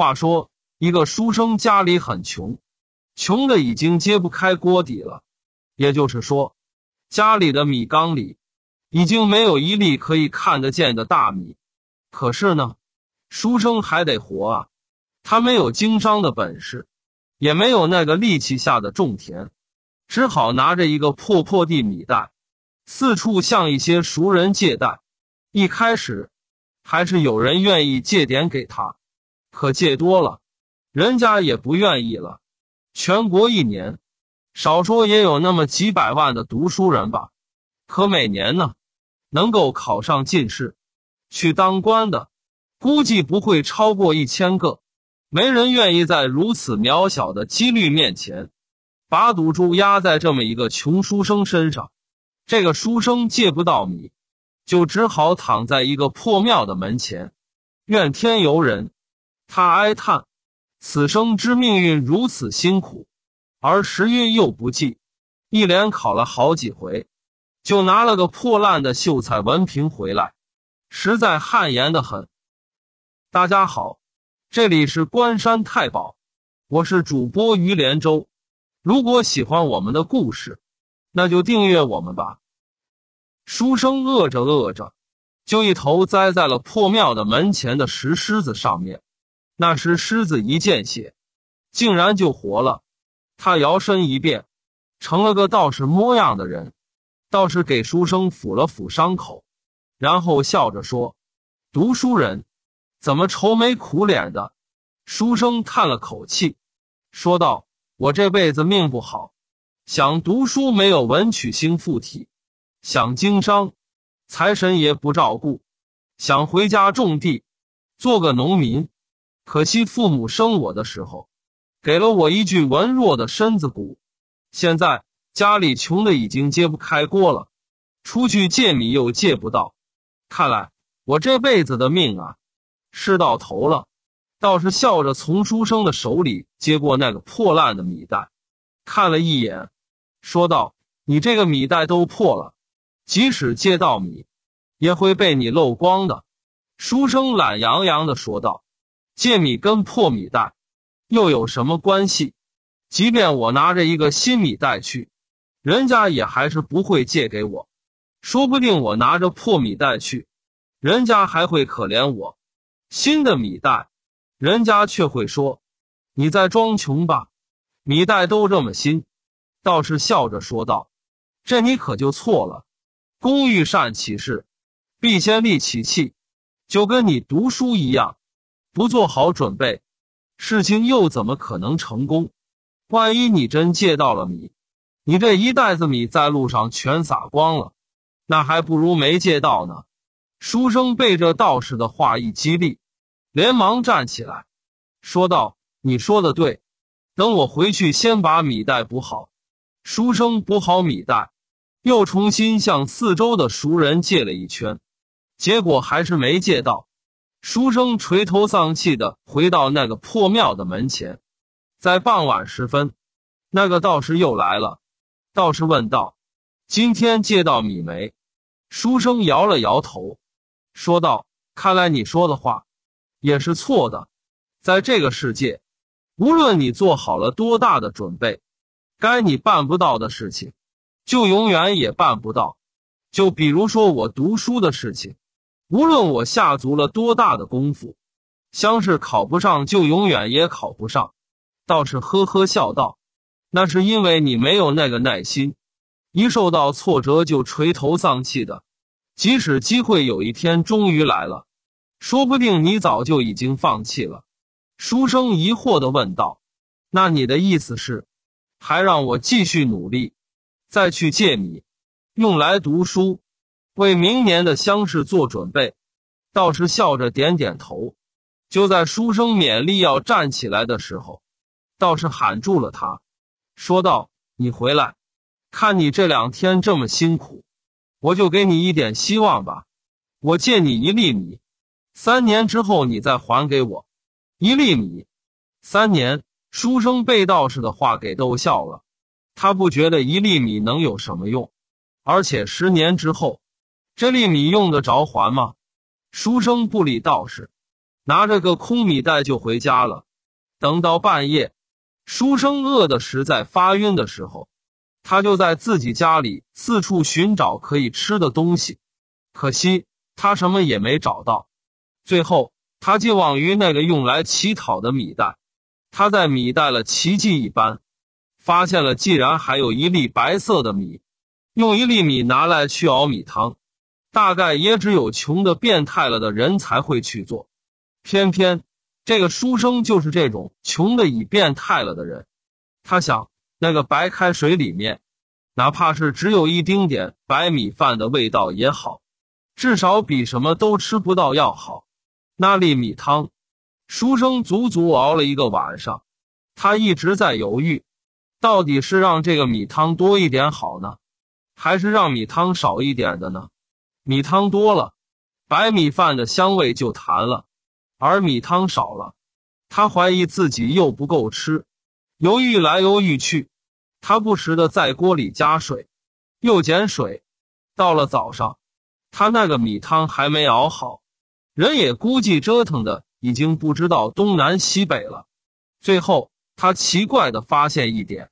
话说，一个书生家里很穷，穷的已经揭不开锅底了，也就是说，家里的米缸里已经没有一粒可以看得见的大米。可是呢，书生还得活啊，他没有经商的本事，也没有那个力气下的种田，只好拿着一个破破地米袋，四处向一些熟人借贷。一开始，还是有人愿意借点给他。可借多了，人家也不愿意了。全国一年，少说也有那么几百万的读书人吧。可每年呢，能够考上进士，去当官的，估计不会超过一千个。没人愿意在如此渺小的几率面前，把赌注压在这么一个穷书生身上。这个书生借不到米，就只好躺在一个破庙的门前，怨天尤人。他哀叹：“此生之命运如此辛苦，而时运又不济，一连考了好几回，就拿了个破烂的秀才文凭回来，实在汗颜的很。”大家好，这里是关山太保，我是主播于连州。如果喜欢我们的故事，那就订阅我们吧。书生饿着饿着，就一头栽在了破庙的门前的石狮子上面。那时狮子一见血，竟然就活了。他摇身一变，成了个道士模样的人。道士给书生抚了抚伤口，然后笑着说：“读书人，怎么愁眉苦脸的？”书生叹了口气，说道：“我这辈子命不好，想读书没有文曲星附体，想经商，财神爷不照顾，想回家种地，做个农民。”可惜父母生我的时候，给了我一具文弱的身子骨。现在家里穷的已经揭不开锅了，出去借米又借不到。看来我这辈子的命啊，是到头了。倒是笑着从书生的手里接过那个破烂的米袋，看了一眼，说道：“你这个米袋都破了，即使借到米，也会被你漏光的。”书生懒洋洋的说道。借米跟破米袋又有什么关系？即便我拿着一个新米袋去，人家也还是不会借给我。说不定我拿着破米袋去，人家还会可怜我。新的米袋，人家却会说你在装穷吧？米袋都这么新，道士笑着说道：“这你可就错了。工欲善其事，必先利其器。就跟你读书一样。”不做好准备，事情又怎么可能成功？万一你真借到了米，你这一袋子米在路上全撒光了，那还不如没借到呢。书生被这道士的话一激励，连忙站起来，说道：“你说的对，等我回去先把米袋补好。”书生补好米袋，又重新向四周的熟人借了一圈，结果还是没借到。书生垂头丧气的回到那个破庙的门前，在傍晚时分，那个道士又来了。道士问道：“今天借到米没？”书生摇了摇头，说道：“看来你说的话也是错的。在这个世界，无论你做好了多大的准备，该你办不到的事情，就永远也办不到。就比如说我读书的事情。”无论我下足了多大的功夫，乡试考不上就永远也考不上。道士呵呵笑道：“那是因为你没有那个耐心，一受到挫折就垂头丧气的。即使机会有一天终于来了，说不定你早就已经放弃了。”书生疑惑的问道：“那你的意思是，还让我继续努力，再去借米用来读书？”为明年的乡试做准备，道士笑着点点头。就在书生勉励要站起来的时候，道士喊住了他，说道：“你回来，看你这两天这么辛苦，我就给你一点希望吧。我借你一粒米，三年之后你再还给我一粒米。三年。”书生被道士的话给逗笑了，他不觉得一粒米能有什么用，而且十年之后。这粒米用得着还吗？书生不理道士，拿着个空米袋就回家了。等到半夜，书生饿得实在发晕的时候，他就在自己家里四处寻找可以吃的东西，可惜他什么也没找到。最后，他寄望于那个用来乞讨的米袋。他在米袋了奇迹一般，发现了竟然还有一粒白色的米。用一粒米拿来去熬米汤。大概也只有穷的变态了的人才会去做，偏偏这个书生就是这种穷的已变态了的人。他想，那个白开水里面，哪怕是只有一丁点白米饭的味道也好，至少比什么都吃不到要好。那粒米汤，书生足足熬了一个晚上，他一直在犹豫，到底是让这个米汤多一点好呢，还是让米汤少一点的呢？米汤多了，白米饭的香味就淡了；而米汤少了，他怀疑自己又不够吃，犹豫来犹豫去，他不时的在锅里加水，又减水。到了早上，他那个米汤还没熬好，人也估计折腾的已经不知道东南西北了。最后，他奇怪的发现一点，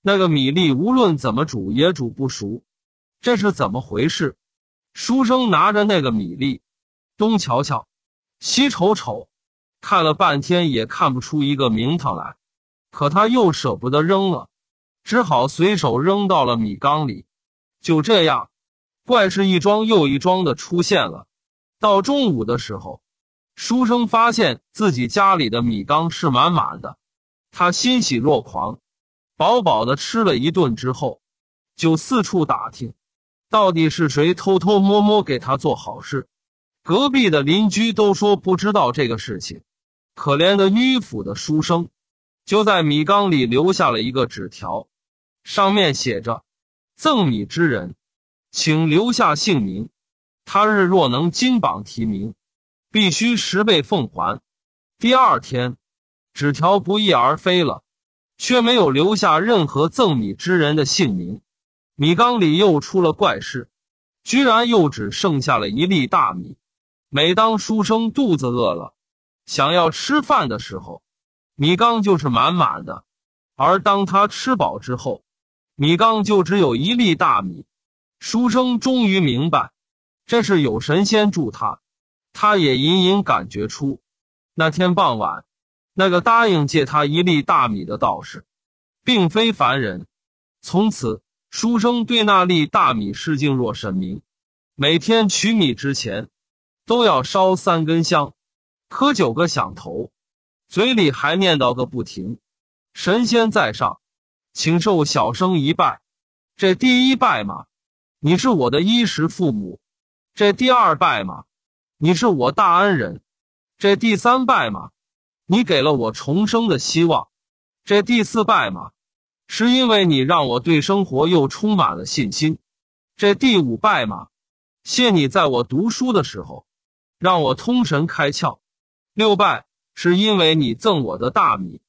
那个米粒无论怎么煮也煮不熟，这是怎么回事？书生拿着那个米粒，东瞧瞧，西瞅瞅，看了半天也看不出一个名堂来，可他又舍不得扔了，只好随手扔到了米缸里。就这样，怪事一桩又一桩的出现了。到中午的时候，书生发现自己家里的米缸是满满的，他欣喜若狂，饱饱的吃了一顿之后，就四处打听。到底是谁偷偷摸摸给他做好事？隔壁的邻居都说不知道这个事情。可怜的迂腐的书生，就在米缸里留下了一个纸条，上面写着：“赠米之人，请留下姓名。他日若能金榜题名，必须十倍奉还。”第二天，纸条不翼而飞了，却没有留下任何赠米之人的姓名。米缸里又出了怪事，居然又只剩下了一粒大米。每当书生肚子饿了，想要吃饭的时候，米缸就是满满的；而当他吃饱之后，米缸就只有一粒大米。书生终于明白，这是有神仙助他。他也隐隐感觉出，那天傍晚，那个答应借他一粒大米的道士，并非凡人。从此。书生对那粒大米视敬若神明，每天取米之前，都要烧三根香，磕九个响头，嘴里还念叨个不停：“神仙在上，请受小生一拜。”这第一拜嘛，你是我的衣食父母；这第二拜嘛，你是我大恩人；这第三拜嘛，你给了我重生的希望；这第四拜嘛。是因为你让我对生活又充满了信心，这第五拜嘛，谢你在我读书的时候让我通神开窍。六拜是因为你赠我的大米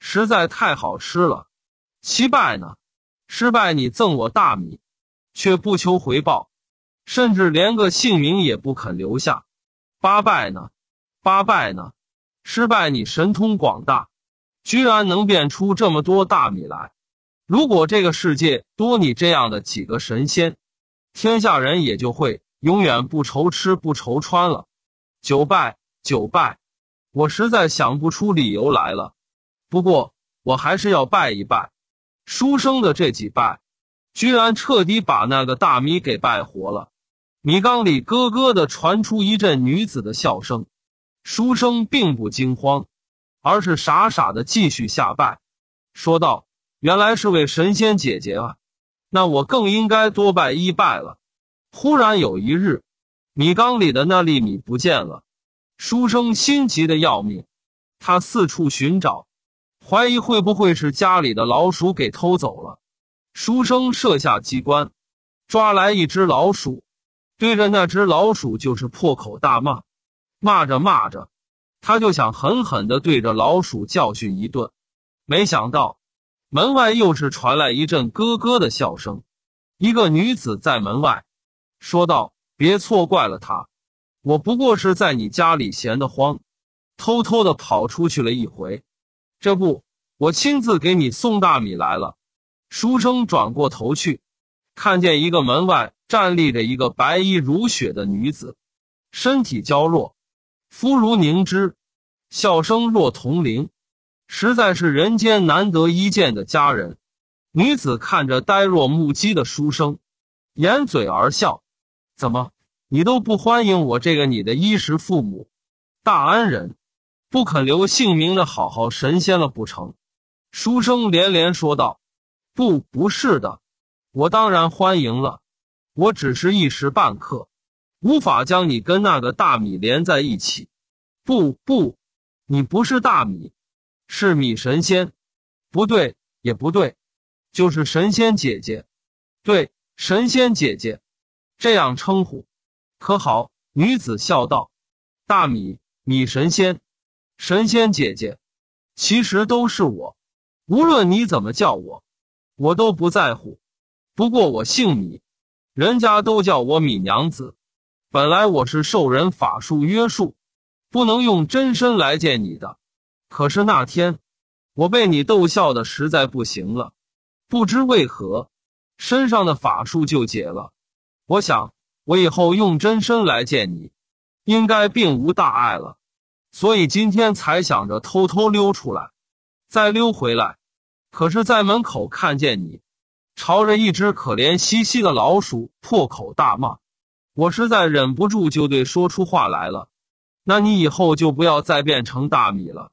实在太好吃了。七拜呢，失败你赠我大米却不求回报，甚至连个姓名也不肯留下。八拜呢，八拜呢，失败你神通广大，居然能变出这么多大米来。如果这个世界多你这样的几个神仙，天下人也就会永远不愁吃不愁穿了。九拜九拜，我实在想不出理由来了。不过我还是要拜一拜。书生的这几拜，居然彻底把那个大米给拜活了。米缸里咯咯的传出一阵女子的笑声。书生并不惊慌，而是傻傻的继续下拜，说道。原来是位神仙姐姐啊，那我更应该多拜一拜了。忽然有一日，米缸里的那粒米不见了，书生心急的要命，他四处寻找，怀疑会不会是家里的老鼠给偷走了。书生设下机关，抓来一只老鼠，对着那只老鼠就是破口大骂，骂着骂着，他就想狠狠地对着老鼠教训一顿，没想到。门外又是传来一阵咯咯的笑声，一个女子在门外说道：“别错怪了他，我不过是在你家里闲得慌，偷偷的跑出去了一回，这不，我亲自给你送大米来了。”书生转过头去，看见一个门外站立着一个白衣如雪的女子，身体娇弱，肤如凝脂，笑声若铜铃。实在是人间难得一见的佳人，女子看着呆若木鸡的书生，掩嘴而笑：“怎么，你都不欢迎我这个你的衣食父母、大恩人，不肯留姓名的好好神仙了不成？”书生连连说道：“不，不是的，我当然欢迎了，我只是一时半刻无法将你跟那个大米连在一起。不，不，你不是大米。”是米神仙，不对，也不对，就是神仙姐姐，对，神仙姐姐，这样称呼可好？女子笑道：“大米，米神仙，神仙姐姐，其实都是我，无论你怎么叫我，我都不在乎。不过我姓米，人家都叫我米娘子。本来我是受人法术约束，不能用真身来见你的。”可是那天，我被你逗笑的实在不行了，不知为何，身上的法术就解了。我想我以后用真身来见你，应该并无大碍了，所以今天才想着偷偷溜出来，再溜回来。可是，在门口看见你，朝着一只可怜兮兮的老鼠破口大骂，我实在忍不住就对说出话来了。那你以后就不要再变成大米了。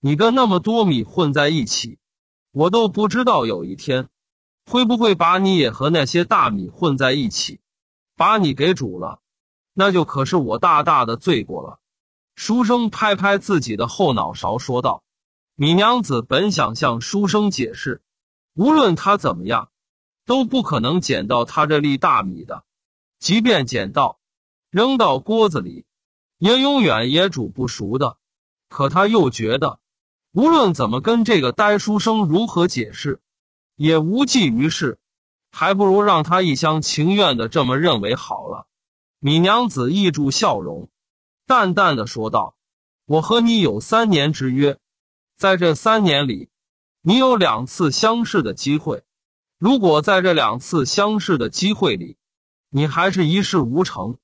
你跟那么多米混在一起，我都不知道有一天会不会把你也和那些大米混在一起，把你给煮了，那就可是我大大的罪过了。书生拍拍自己的后脑勺说道：“米娘子本想向书生解释，无论他怎么样，都不可能捡到他这粒大米的，即便捡到，扔到锅子里，也永远也煮不熟的。可他又觉得。”无论怎么跟这个呆书生如何解释，也无济于事，还不如让他一厢情愿的这么认为好了。米娘子溢住笑容，淡淡的说道：“我和你有三年之约，在这三年里，你有两次相识的机会。如果在这两次相识的机会里，你还是一事无成，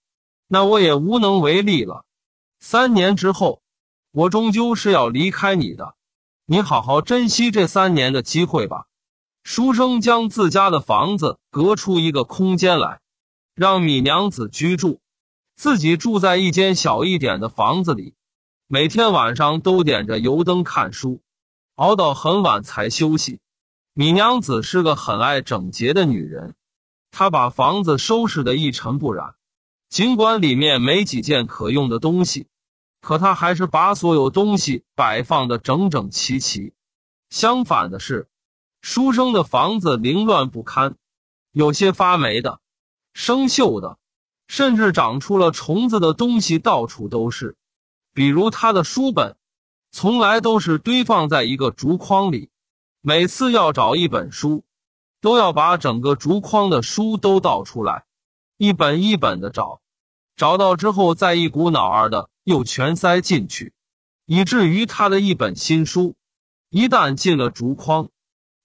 那我也无能为力了。三年之后，我终究是要离开你的。”你好好珍惜这三年的机会吧。书生将自家的房子隔出一个空间来，让米娘子居住，自己住在一间小一点的房子里，每天晚上都点着油灯看书，熬到很晚才休息。米娘子是个很爱整洁的女人，她把房子收拾的一尘不染，尽管里面没几件可用的东西。可他还是把所有东西摆放的整整齐齐。相反的是，书生的房子凌乱不堪，有些发霉的、生锈的，甚至长出了虫子的东西到处都是。比如他的书本，从来都是堆放在一个竹筐里，每次要找一本书，都要把整个竹筐的书都倒出来，一本一本的找。找到之后再一股脑儿的又全塞进去，以至于他的一本新书一旦进了竹筐，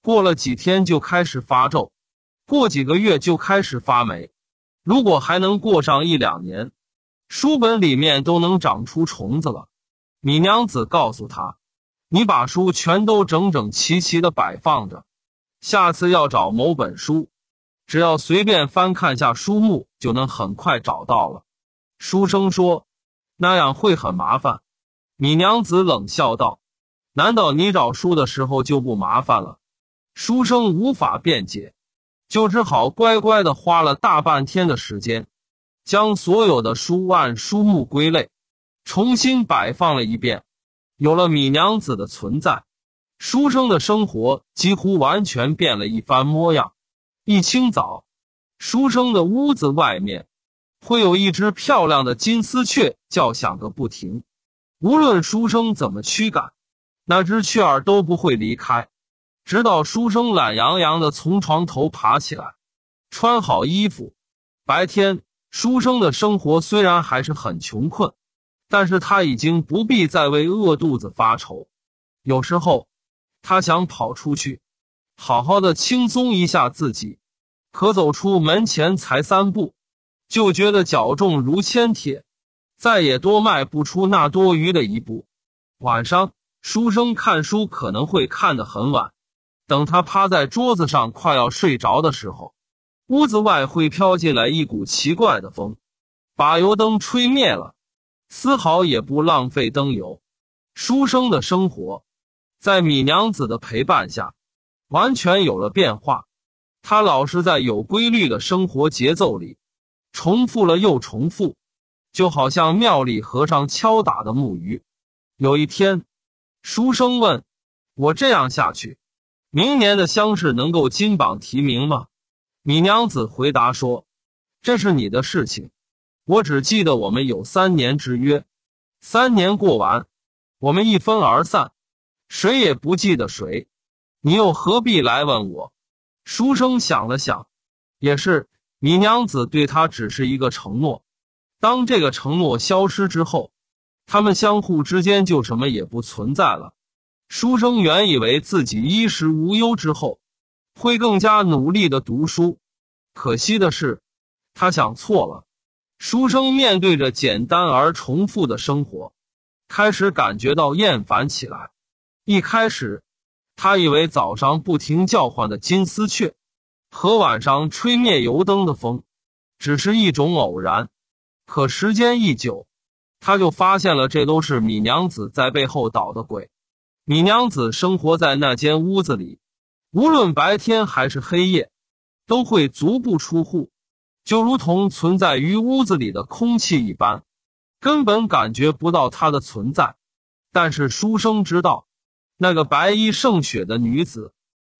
过了几天就开始发皱，过几个月就开始发霉，如果还能过上一两年，书本里面都能长出虫子了。米娘子告诉他：“你把书全都整整齐齐的摆放着，下次要找某本书，只要随便翻看下书目就能很快找到了。”书生说：“那样会很麻烦。”米娘子冷笑道：“难道你找书的时候就不麻烦了？”书生无法辩解，就只好乖乖的花了大半天的时间，将所有的书按书目归类，重新摆放了一遍。有了米娘子的存在，书生的生活几乎完全变了一番模样。一清早，书生的屋子外面。会有一只漂亮的金丝雀叫响个不停，无论书生怎么驱赶，那只雀儿都不会离开。直到书生懒洋洋的从床头爬起来，穿好衣服。白天，书生的生活虽然还是很穷困，但是他已经不必再为饿肚子发愁。有时候，他想跑出去，好好的轻松一下自己，可走出门前才三步。就觉得脚重如千铁，再也多迈不出那多余的一步。晚上，书生看书可能会看得很晚。等他趴在桌子上快要睡着的时候，屋子外会飘进来一股奇怪的风，把油灯吹灭了，丝毫也不浪费灯油。书生的生活，在米娘子的陪伴下，完全有了变化。他老是在有规律的生活节奏里。重复了又重复，就好像庙里和尚敲打的木鱼。有一天，书生问我：“这样下去，明年的乡试能够金榜题名吗？”米娘子回答说：“这是你的事情，我只记得我们有三年之约，三年过完，我们一分而散，谁也不记得谁。你又何必来问我？”书生想了想，也是。米娘子对他只是一个承诺，当这个承诺消失之后，他们相互之间就什么也不存在了。书生原以为自己衣食无忧之后，会更加努力的读书，可惜的是，他想错了。书生面对着简单而重复的生活，开始感觉到厌烦起来。一开始，他以为早上不停叫唤的金丝雀。和晚上吹灭油灯的风，只是一种偶然。可时间一久，他就发现了这都是米娘子在背后捣的鬼。米娘子生活在那间屋子里，无论白天还是黑夜，都会足不出户，就如同存在于屋子里的空气一般，根本感觉不到她的存在。但是书生知道，那个白衣胜雪的女子。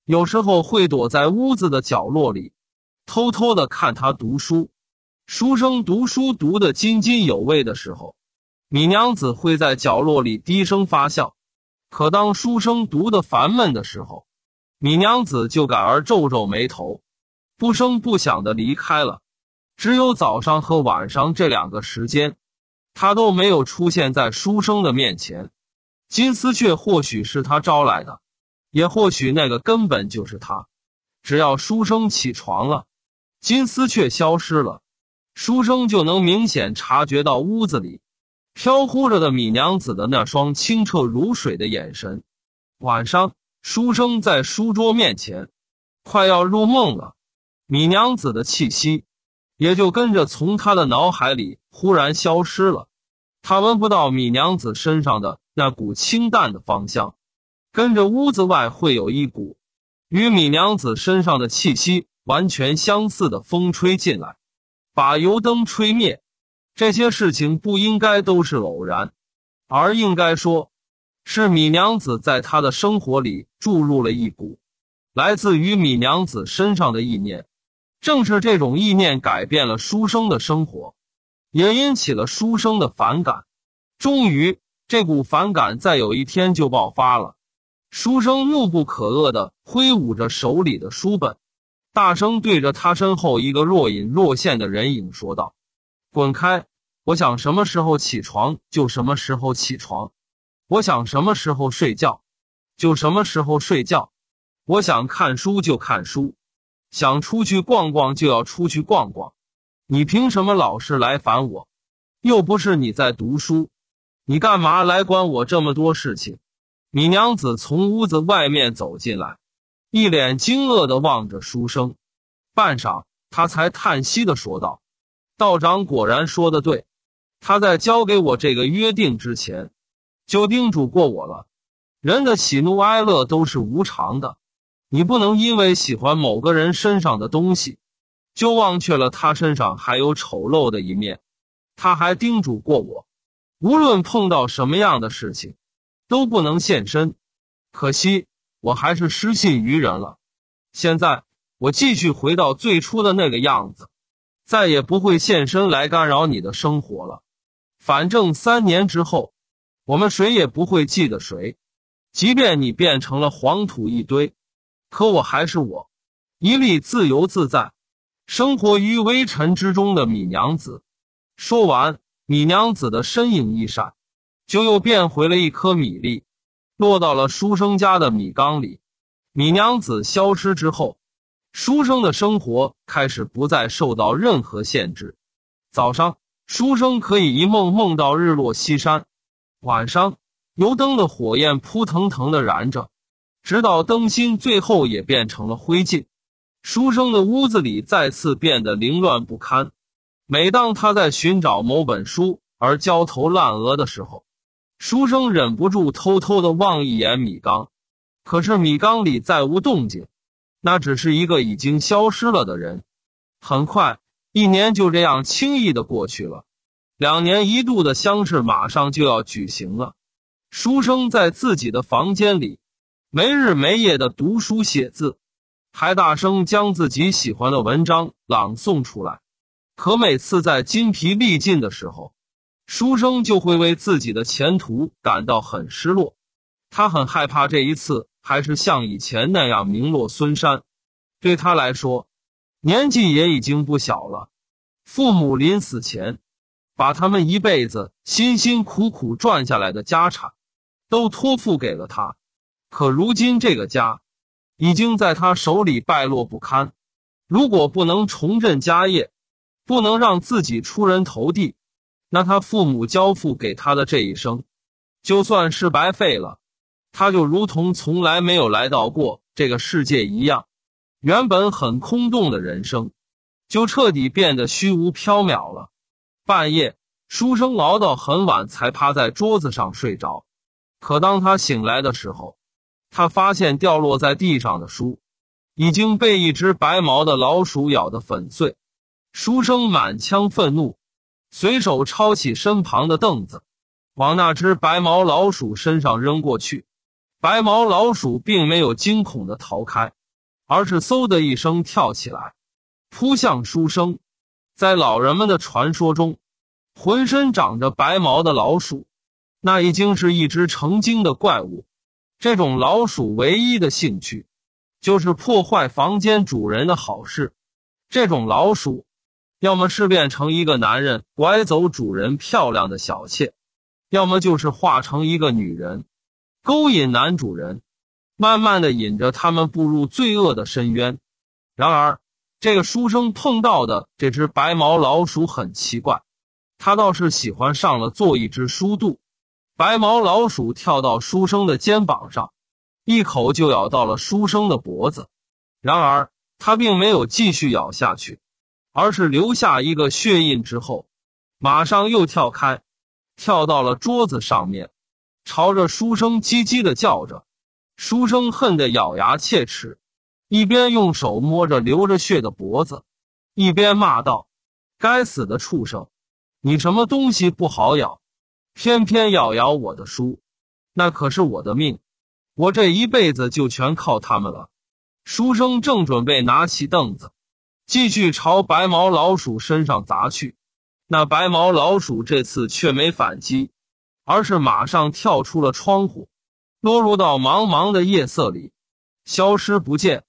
有时候会躲在屋子的角落里，偷偷的看他读书。书生读书读的津津有味的时候，米娘子会在角落里低声发笑；可当书生读的烦闷的时候，米娘子就感而皱皱眉头，不声不响的离开了。只有早上和晚上这两个时间，她都没有出现在书生的面前。金丝雀或许是他招来的。也或许那个根本就是他。只要书生起床了，金丝雀消失了，书生就能明显察觉到屋子里飘忽着的米娘子的那双清澈如水的眼神。晚上，书生在书桌面前快要入梦了，米娘子的气息也就跟着从他的脑海里忽然消失了，他闻不到米娘子身上的那股清淡的芳香。跟着屋子外会有一股与米娘子身上的气息完全相似的风吹进来，把油灯吹灭。这些事情不应该都是偶然，而应该说，是米娘子在他的生活里注入了一股来自于米娘子身上的意念。正是这种意念改变了书生的生活，也引起了书生的反感。终于，这股反感在有一天就爆发了。书生怒不可遏地挥舞着手里的书本，大声对着他身后一个若隐若现的人影说道：“滚开！我想什么时候起床就什么时候起床，我想什么时候睡觉就什么时候睡觉，我想看书就看书，想出去逛逛就要出去逛逛。你凭什么老是来烦我？又不是你在读书，你干嘛来管我这么多事情？”米娘子从屋子外面走进来，一脸惊愕的望着书生，半晌，他才叹息的说道：“道长果然说的对，他在交给我这个约定之前，就叮嘱过我了。人的喜怒哀乐都是无常的，你不能因为喜欢某个人身上的东西，就忘却了他身上还有丑陋的一面。他还叮嘱过我，无论碰到什么样的事情。”都不能现身，可惜我还是失信于人了。现在我继续回到最初的那个样子，再也不会现身来干扰你的生活了。反正三年之后，我们谁也不会记得谁。即便你变成了黄土一堆，可我还是我，一粒自由自在、生活于微尘之中的米娘子。说完，米娘子的身影一闪。就又变回了一颗米粒，落到了书生家的米缸里。米娘子消失之后，书生的生活开始不再受到任何限制。早上，书生可以一梦梦到日落西山；晚上，油灯的火焰扑腾腾的燃着，直到灯芯最后也变成了灰烬。书生的屋子里再次变得凌乱不堪。每当他在寻找某本书而焦头烂额的时候，书生忍不住偷偷的望一眼米缸，可是米缸里再无动静，那只是一个已经消失了的人。很快，一年就这样轻易的过去了，两年一度的乡试马上就要举行了。书生在自己的房间里，没日没夜的读书写字，还大声将自己喜欢的文章朗诵出来。可每次在筋疲力尽的时候。书生就会为自己的前途感到很失落，他很害怕这一次还是像以前那样名落孙山。对他来说，年纪也已经不小了，父母临死前把他们一辈子辛辛苦苦赚下来的家产都托付给了他，可如今这个家已经在他手里败落不堪。如果不能重振家业，不能让自己出人头地。那他父母交付给他的这一生，就算是白费了，他就如同从来没有来到过这个世界一样，原本很空洞的人生，就彻底变得虚无缥缈了。半夜，书生熬到很晚才趴在桌子上睡着，可当他醒来的时候，他发现掉落在地上的书，已经被一只白毛的老鼠咬得粉碎。书生满腔愤怒。随手抄起身旁的凳子，往那只白毛老鼠身上扔过去。白毛老鼠并没有惊恐的逃开，而是嗖的一声跳起来，扑向书生。在老人们的传说中，浑身长着白毛的老鼠，那已经是一只成精的怪物。这种老鼠唯一的兴趣，就是破坏房间主人的好事。这种老鼠。要么是变成一个男人，拐走主人漂亮的小妾；要么就是化成一个女人，勾引男主人，慢慢的引着他们步入罪恶的深渊。然而，这个书生碰到的这只白毛老鼠很奇怪，他倒是喜欢上了做一只书肚。白毛老鼠跳到书生的肩膀上，一口就咬到了书生的脖子。然而，它并没有继续咬下去。而是留下一个血印之后，马上又跳开，跳到了桌子上面，朝着书生叽叽的叫着。书生恨得咬牙切齿，一边用手摸着流着血的脖子，一边骂道：“该死的畜生，你什么东西不好咬，偏偏咬咬我的书？那可是我的命，我这一辈子就全靠他们了。”书生正准备拿起凳子。继续朝白毛老鼠身上砸去，那白毛老鼠这次却没反击，而是马上跳出了窗户，落入到茫茫的夜色里，消失不见。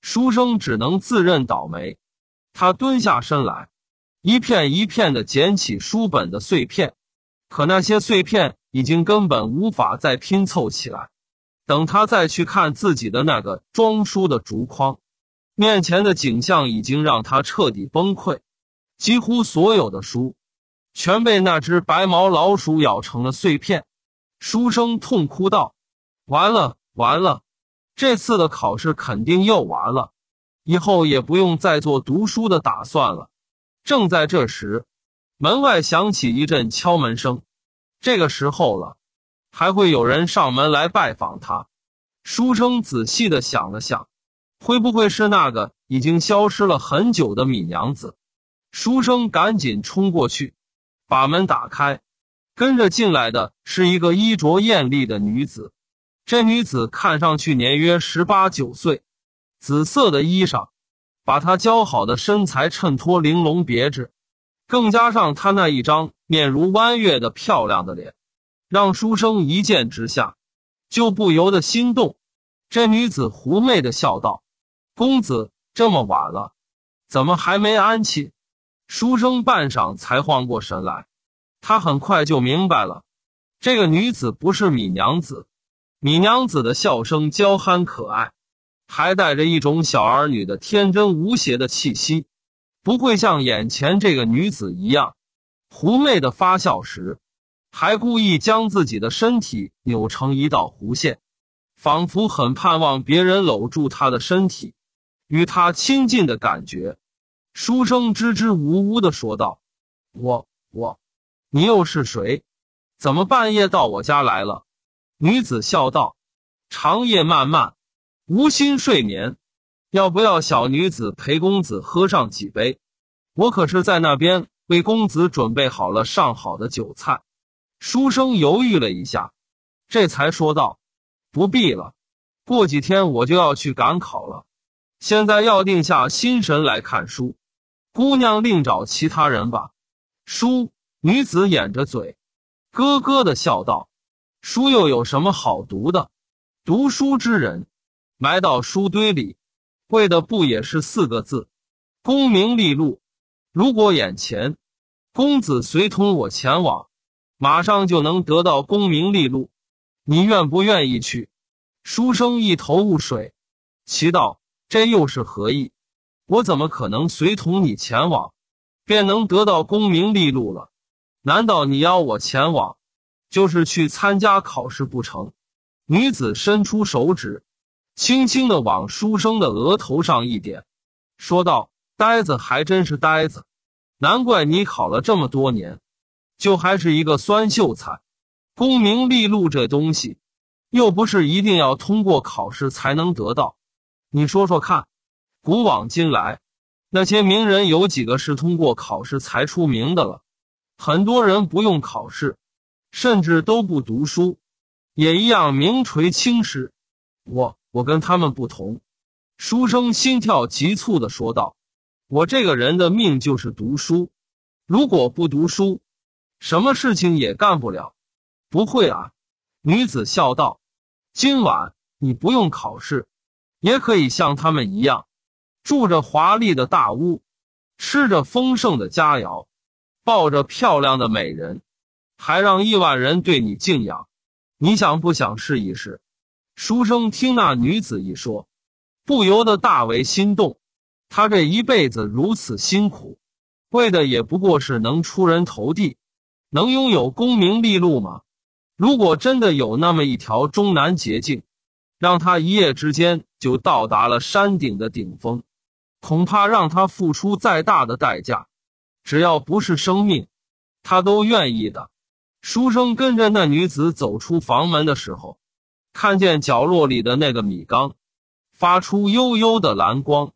书生只能自认倒霉。他蹲下身来，一片一片的捡起书本的碎片，可那些碎片已经根本无法再拼凑起来。等他再去看自己的那个装书的竹筐。面前的景象已经让他彻底崩溃，几乎所有的书全被那只白毛老鼠咬成了碎片。书生痛哭道：“完了，完了！这次的考试肯定又完了，以后也不用再做读书的打算了。”正在这时，门外响起一阵敲门声。这个时候了，还会有人上门来拜访他？书生仔细的想了想。会不会是那个已经消失了很久的米娘子？书生赶紧冲过去，把门打开。跟着进来的是一个衣着艳丽的女子。这女子看上去年约十八九岁，紫色的衣裳把她姣好的身材衬托玲珑别致，更加上她那一张面如弯月的漂亮的脸，让书生一见之下就不由得心动。这女子狐媚的笑道。公子这么晚了，怎么还没安寝？书生半晌才晃过神来，他很快就明白了，这个女子不是米娘子。米娘子的笑声娇憨可爱，还带着一种小儿女的天真无邪的气息，不会像眼前这个女子一样，狐媚的发笑时，还故意将自己的身体扭成一道弧线，仿佛很盼望别人搂住她的身体。与他亲近的感觉，书生支支吾吾的说道：“我我，你又是谁？怎么半夜到我家来了？”女子笑道：“长夜漫漫，无心睡眠，要不要小女子陪公子喝上几杯？我可是在那边为公子准备好了上好的酒菜。”书生犹豫了一下，这才说道：“不必了，过几天我就要去赶考了。”现在要定下心神来看书，姑娘另找其他人吧。书女子掩着嘴，咯咯的笑道：“书又有什么好读的？读书之人，埋到书堆里，为的不也是四个字：功名利禄？如果眼前公子随同我前往，马上就能得到功名利禄，你愿不愿意去？”书生一头雾水，其道。这又是何意？我怎么可能随同你前往，便能得到功名利禄了？难道你要我前往，就是去参加考试不成？女子伸出手指，轻轻的往书生的额头上一点，说道：“呆子还真是呆子，难怪你考了这么多年，就还是一个酸秀才。功名利禄这东西，又不是一定要通过考试才能得到。”你说说看，古往今来，那些名人有几个是通过考试才出名的了？很多人不用考试，甚至都不读书，也一样名垂青史。我我跟他们不同，书生心跳急促的说道：“我这个人的命就是读书，如果不读书，什么事情也干不了。”不会啊，女子笑道：“今晚你不用考试。”也可以像他们一样，住着华丽的大屋，吃着丰盛的佳肴，抱着漂亮的美人，还让亿万人对你敬仰。你想不想试一试？书生听那女子一说，不由得大为心动。他这一辈子如此辛苦，为的也不过是能出人头地，能拥有功名利禄吗？如果真的有那么一条终南捷径，让他一夜之间。就到达了山顶的顶峰，恐怕让他付出再大的代价，只要不是生命，他都愿意的。书生跟着那女子走出房门的时候，看见角落里的那个米缸，发出幽幽的蓝光。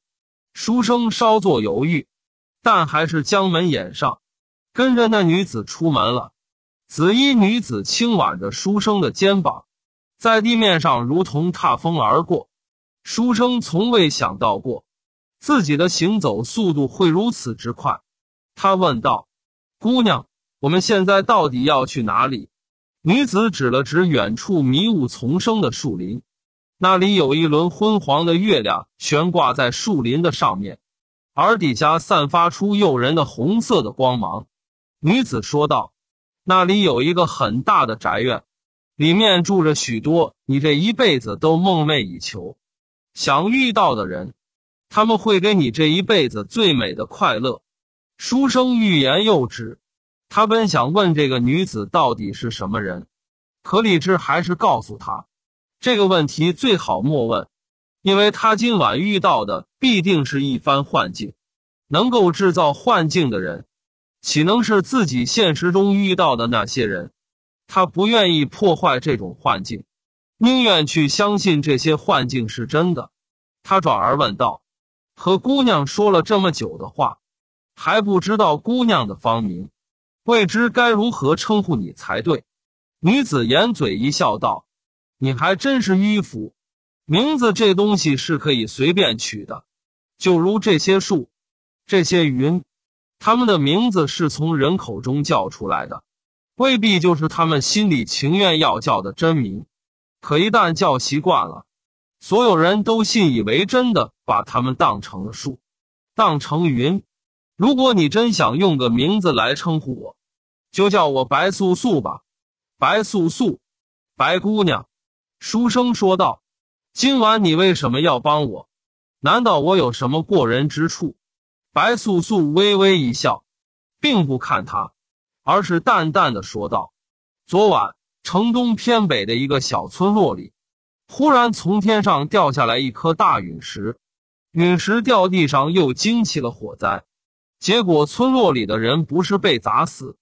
书生稍作犹豫，但还是将门掩上，跟着那女子出门了。紫衣女子轻挽着书生的肩膀，在地面上如同踏风而过。书生从未想到过，自己的行走速度会如此之快。他问道：“姑娘，我们现在到底要去哪里？”女子指了指远处迷雾丛生的树林，那里有一轮昏黄的月亮悬挂在树林的上面，而底下散发出诱人的红色的光芒。女子说道：“那里有一个很大的宅院，里面住着许多你这一辈子都梦寐以求。”想遇到的人，他们会给你这一辈子最美的快乐。书生欲言又止，他本想问这个女子到底是什么人，可李治还是告诉他，这个问题最好莫问，因为他今晚遇到的必定是一番幻境。能够制造幻境的人，岂能是自己现实中遇到的那些人？他不愿意破坏这种幻境。宁愿去相信这些幻境是真的，他转而问道：“和姑娘说了这么久的话，还不知道姑娘的芳名，未知该如何称呼你才对。”女子掩嘴一笑，道：“你还真是迂腐，名字这东西是可以随便取的，就如这些树、这些云，他们的名字是从人口中叫出来的，未必就是他们心里情愿要叫的真名。”可一旦叫习惯了，所有人都信以为真的把他们当成了树，当成云。如果你真想用个名字来称呼我，就叫我白素素吧，白素素，白姑娘。书生说道：“今晚你为什么要帮我？难道我有什么过人之处？”白素素微微一笑，并不看他，而是淡淡的说道：“昨晚。”城东偏北的一个小村落里，忽然从天上掉下来一颗大陨石，陨石掉地上又惊起了火灾，结果村落里的人不是被砸死，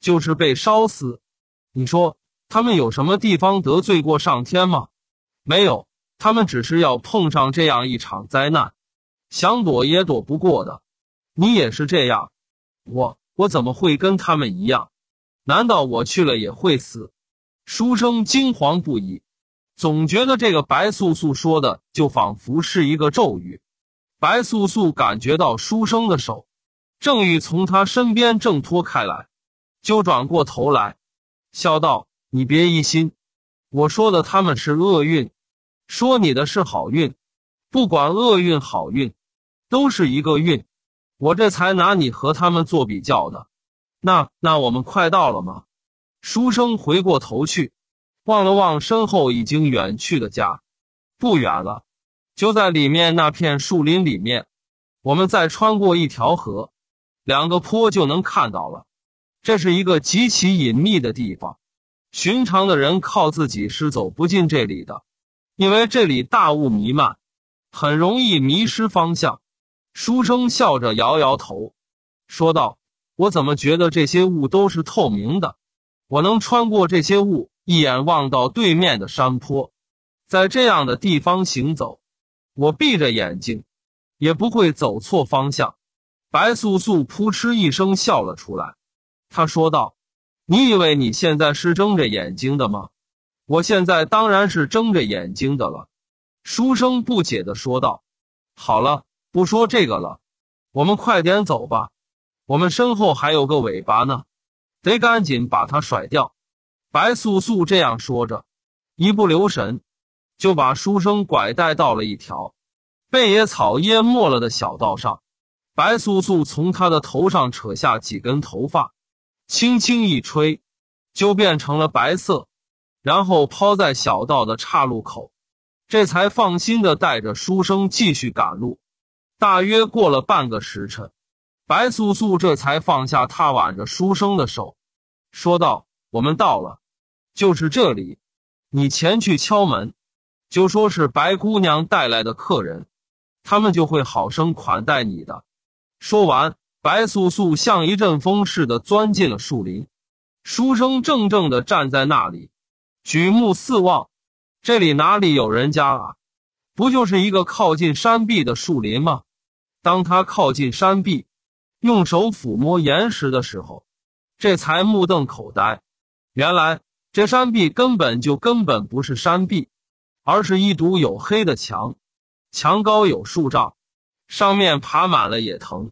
就是被烧死。你说他们有什么地方得罪过上天吗？没有，他们只是要碰上这样一场灾难，想躲也躲不过的。你也是这样，我我怎么会跟他们一样？难道我去了也会死？书生惊惶不已，总觉得这个白素素说的就仿佛是一个咒语。白素素感觉到书生的手正欲从他身边挣脱开来，就转过头来笑道：“你别疑心，我说的他们是厄运，说你的是好运，不管厄运好运，都是一个运。我这才拿你和他们做比较的。那那我们快到了吗？”书生回过头去，望了望身后已经远去的家，不远了，就在里面那片树林里面。我们再穿过一条河，两个坡就能看到了。这是一个极其隐秘的地方，寻常的人靠自己是走不进这里的，因为这里大雾弥漫，很容易迷失方向。书生笑着摇摇头，说道：“我怎么觉得这些雾都是透明的？”我能穿过这些雾，一眼望到对面的山坡。在这样的地方行走，我闭着眼睛也不会走错方向。白素素扑哧一声笑了出来，她说道：“你以为你现在是睁着眼睛的吗？”“我现在当然是睁着眼睛的了。”书生不解的说道。“好了，不说这个了，我们快点走吧。我们身后还有个尾巴呢。”得赶紧把他甩掉，白素素这样说着，一不留神就把书生拐带到了一条被野草淹没了的小道上。白素素从他的头上扯下几根头发，轻轻一吹，就变成了白色，然后抛在小道的岔路口，这才放心的带着书生继续赶路。大约过了半个时辰。白素素这才放下她挽着书生的手，说道：“我们到了，就是这里。你前去敲门，就说是白姑娘带来的客人，他们就会好生款待你的。”说完，白素素像一阵风似的钻进了树林。书生怔怔的站在那里，举目四望，这里哪里有人家啊？不就是一个靠近山壁的树林吗？当他靠近山壁，用手抚摸岩石的时候，这才目瞪口呆。原来这山壁根本就根本不是山壁，而是一堵黝黑的墙。墙高有数丈，上面爬满了野藤。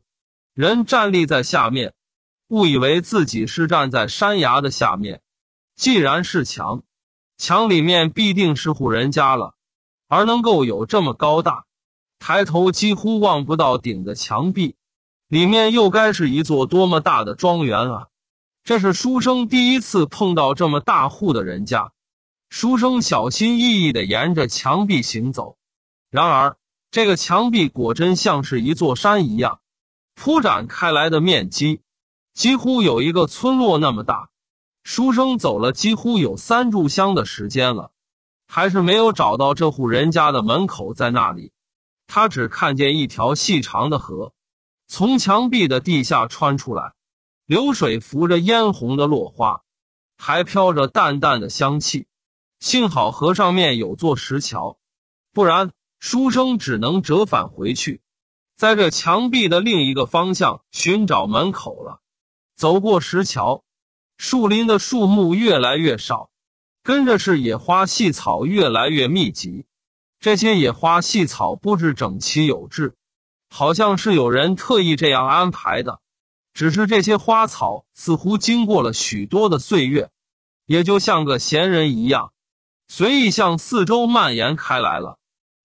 人站立在下面，误以为自己是站在山崖的下面。既然是墙，墙里面必定是户人家了。而能够有这么高大，抬头几乎望不到顶的墙壁。里面又该是一座多么大的庄园啊！这是书生第一次碰到这么大户的人家。书生小心翼翼地沿着墙壁行走，然而这个墙壁果真像是一座山一样铺展开来的面积，几乎有一个村落那么大。书生走了几乎有三炷香的时间了，还是没有找到这户人家的门口在那里。他只看见一条细长的河。从墙壁的地下穿出来，流水浮着嫣红的落花，还飘着淡淡的香气。幸好河上面有座石桥，不然书生只能折返回去，在这墙壁的另一个方向寻找门口了。走过石桥，树林的树木越来越少，跟着是野花细草越来越密集。这些野花细草布置整齐有致。好像是有人特意这样安排的，只是这些花草似乎经过了许多的岁月，也就像个闲人一样，随意向四周蔓延开来了，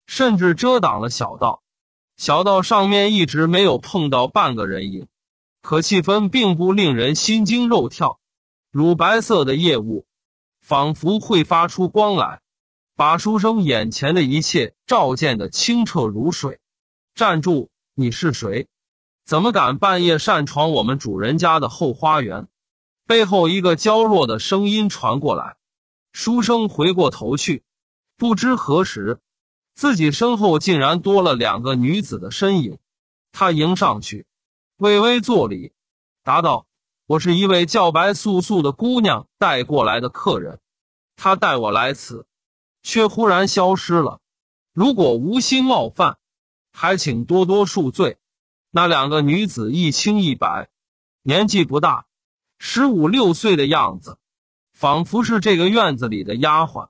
甚至遮挡了小道。小道上面一直没有碰到半个人影，可气氛并不令人心惊肉跳。乳白色的夜雾，仿佛会发出光来，把书生眼前的一切照见的清澈如水。站住！你是谁？怎么敢半夜擅闯我们主人家的后花园？背后一个娇弱的声音传过来。书生回过头去，不知何时，自己身后竟然多了两个女子的身影。他迎上去，微微作礼，答道：“我是一位叫白素素的姑娘带过来的客人，她带我来此，却忽然消失了。如果无心冒犯。”还请多多恕罪。那两个女子一青一白，年纪不大，十五六岁的样子，仿佛是这个院子里的丫鬟。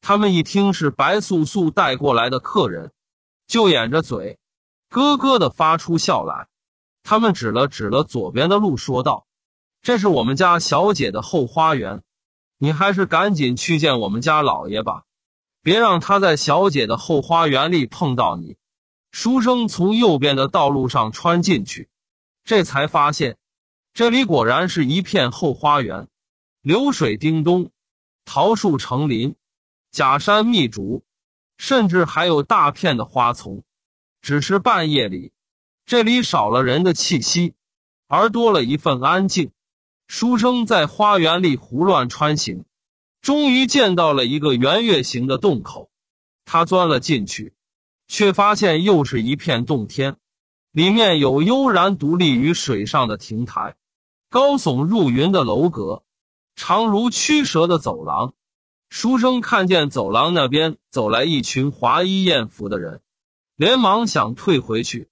他们一听是白素素带过来的客人，就掩着嘴，咯咯的发出笑来。他们指了指了左边的路，说道：“这是我们家小姐的后花园，你还是赶紧去见我们家老爷吧，别让他在小姐的后花园里碰到你。”书生从右边的道路上穿进去，这才发现，这里果然是一片后花园，流水叮咚，桃树成林，假山密竹，甚至还有大片的花丛。只是半夜里，这里少了人的气息，而多了一份安静。书生在花园里胡乱穿行，终于见到了一个圆月形的洞口，他钻了进去。却发现又是一片洞天，里面有悠然独立于水上的亭台，高耸入云的楼阁，长如曲蛇的走廊。书生看见走廊那边走来一群华衣艳服的人，连忙想退回去。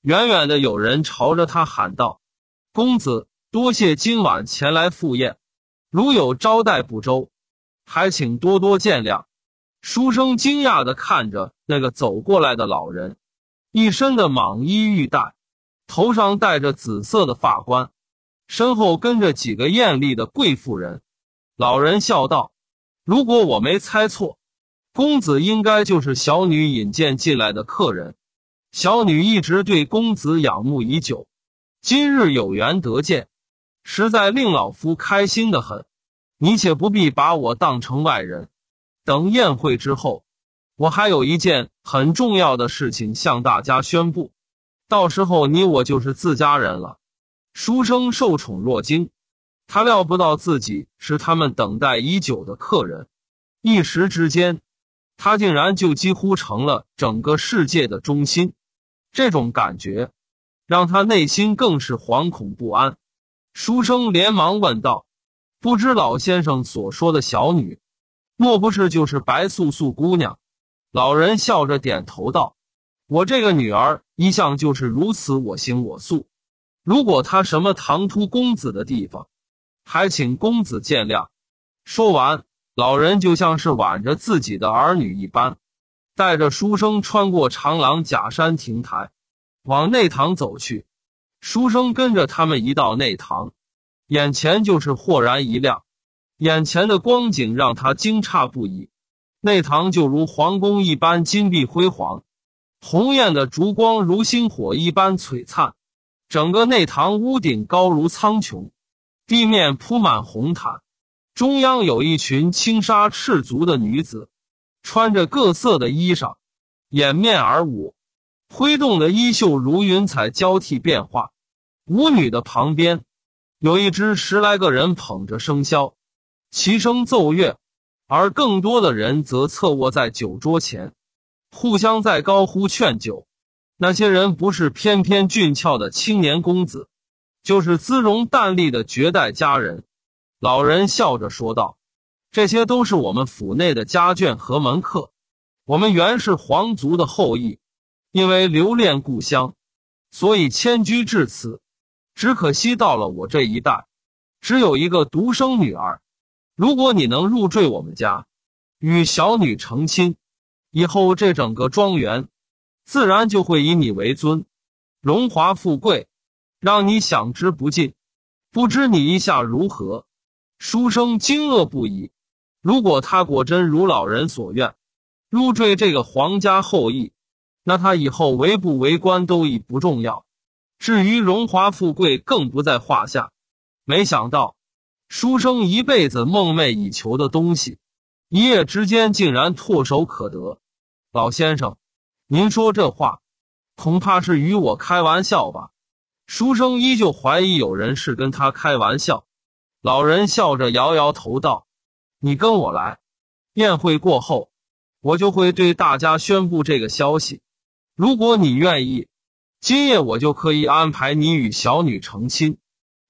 远远的有人朝着他喊道：“公子，多谢今晚前来赴宴，如有招待不周，还请多多见谅。”书生惊讶的看着。那个走过来的老人，一身的蟒衣玉带，头上戴着紫色的发冠，身后跟着几个艳丽的贵妇人。老人笑道：“如果我没猜错，公子应该就是小女引荐进来的客人。小女一直对公子仰慕已久，今日有缘得见，实在令老夫开心的很。你且不必把我当成外人，等宴会之后。”我还有一件很重要的事情向大家宣布，到时候你我就是自家人了。书生受宠若惊，他料不到自己是他们等待已久的客人，一时之间，他竟然就几乎成了整个世界的中心。这种感觉让他内心更是惶恐不安。书生连忙问道：“不知老先生所说的小女，莫不是就是白素素姑娘？”老人笑着点头道：“我这个女儿一向就是如此我行我素，如果她什么唐突公子的地方，还请公子见谅。”说完，老人就像是挽着自己的儿女一般，带着书生穿过长廊、假山、亭台，往内堂走去。书生跟着他们一到内堂，眼前就是豁然一亮，眼前的光景让他惊诧不已。内堂就如皇宫一般金碧辉煌，红艳的烛光如星火一般璀璨。整个内堂屋顶高如苍穹，地面铺满红毯，中央有一群青纱赤足的女子，穿着各色的衣裳，掩面而舞，挥动的衣袖如云彩交替变化。舞女的旁边，有一只十来个人捧着笙箫，齐声奏乐。而更多的人则侧卧在酒桌前，互相在高呼劝酒。那些人不是翩翩俊俏的青年公子，就是姿容淡丽的绝代佳人。老人笑着说道：“这些都是我们府内的家眷和门客。我们原是皇族的后裔，因为留恋故乡，所以迁居至此。只可惜到了我这一代，只有一个独生女儿。”如果你能入赘我们家，与小女成亲，以后这整个庄园自然就会以你为尊，荣华富贵让你享之不尽。不知你意下如何？书生惊愕不已。如果他果真如老人所愿，入赘这个皇家后裔，那他以后为不为官都已不重要，至于荣华富贵更不在话下。没想到。书生一辈子梦寐以求的东西，一夜之间竟然唾手可得。老先生，您说这话，恐怕是与我开玩笑吧？书生依旧怀疑有人是跟他开玩笑。老人笑着摇摇头道：“你跟我来，宴会过后，我就会对大家宣布这个消息。如果你愿意，今夜我就可以安排你与小女成亲。”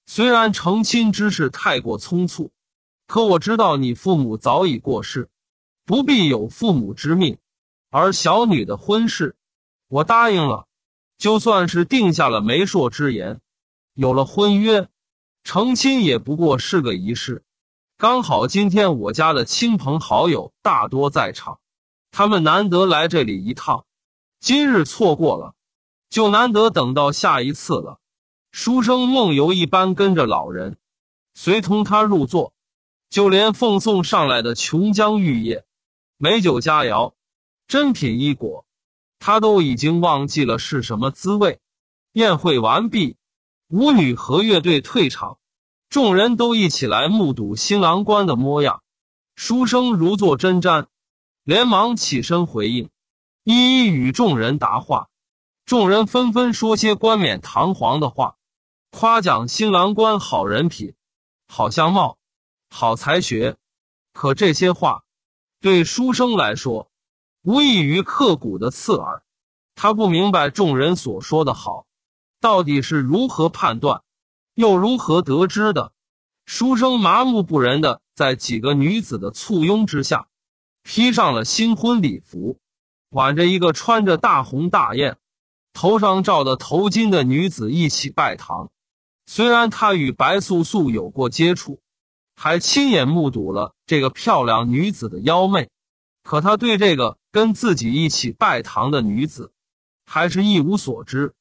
虽然成亲之事太过匆促，可我知道你父母早已过世，不必有父母之命。而小女的婚事，我答应了，就算是定下了媒妁之言，有了婚约，成亲也不过是个仪式。刚好今天我家的亲朋好友大多在场，他们难得来这里一趟，今日错过了，就难得等到下一次了。书生梦游一般跟着老人，随同他入座，就连奉送上来的琼浆玉液、美酒佳肴、珍品衣果，他都已经忘记了是什么滋味。宴会完毕，舞女和乐队退场，众人都一起来目睹新郎官的模样。书生如坐针毡，连忙起身回应，一一与众人答话。众人纷纷说些冠冕堂皇的话。夸奖新郎官好人品、好相貌、好才学，可这些话对书生来说，无异于刻骨的刺耳。他不明白众人所说的好到底是如何判断，又如何得知的。书生麻木不仁的在几个女子的簇拥之下，披上了新婚礼服，挽着一个穿着大红大艳、头上罩的头巾的女子一起拜堂。虽然他与白素素有过接触，还亲眼目睹了这个漂亮女子的妖媚，可他对这个跟自己一起拜堂的女子还是一无所知。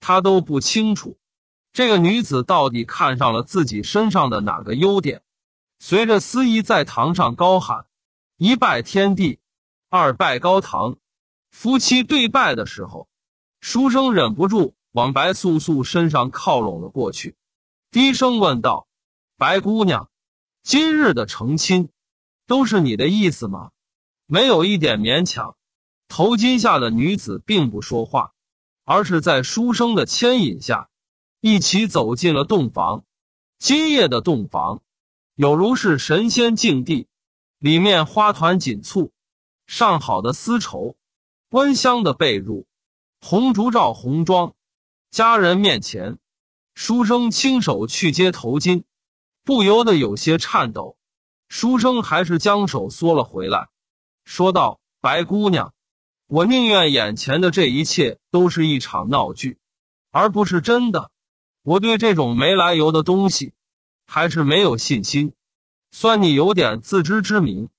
他都不清楚这个女子到底看上了自己身上的哪个优点。随着司仪在堂上高喊“一拜天地，二拜高堂”，夫妻对拜的时候，书生忍不住。往白素素身上靠拢了过去，低声问道：“白姑娘，今日的成亲，都是你的意思吗？没有一点勉强。”头巾下的女子并不说话，而是在书生的牵引下，一起走进了洞房。今夜的洞房，有如是神仙境地，里面花团锦簇，上好的丝绸，温香的被褥，红烛照红妆。家人面前，书生亲手去接头巾，不由得有些颤抖。书生还是将手缩了回来，说道：“白姑娘，我宁愿眼前的这一切都是一场闹剧，而不是真的。我对这种没来由的东西还是没有信心。算你有点自知之明。”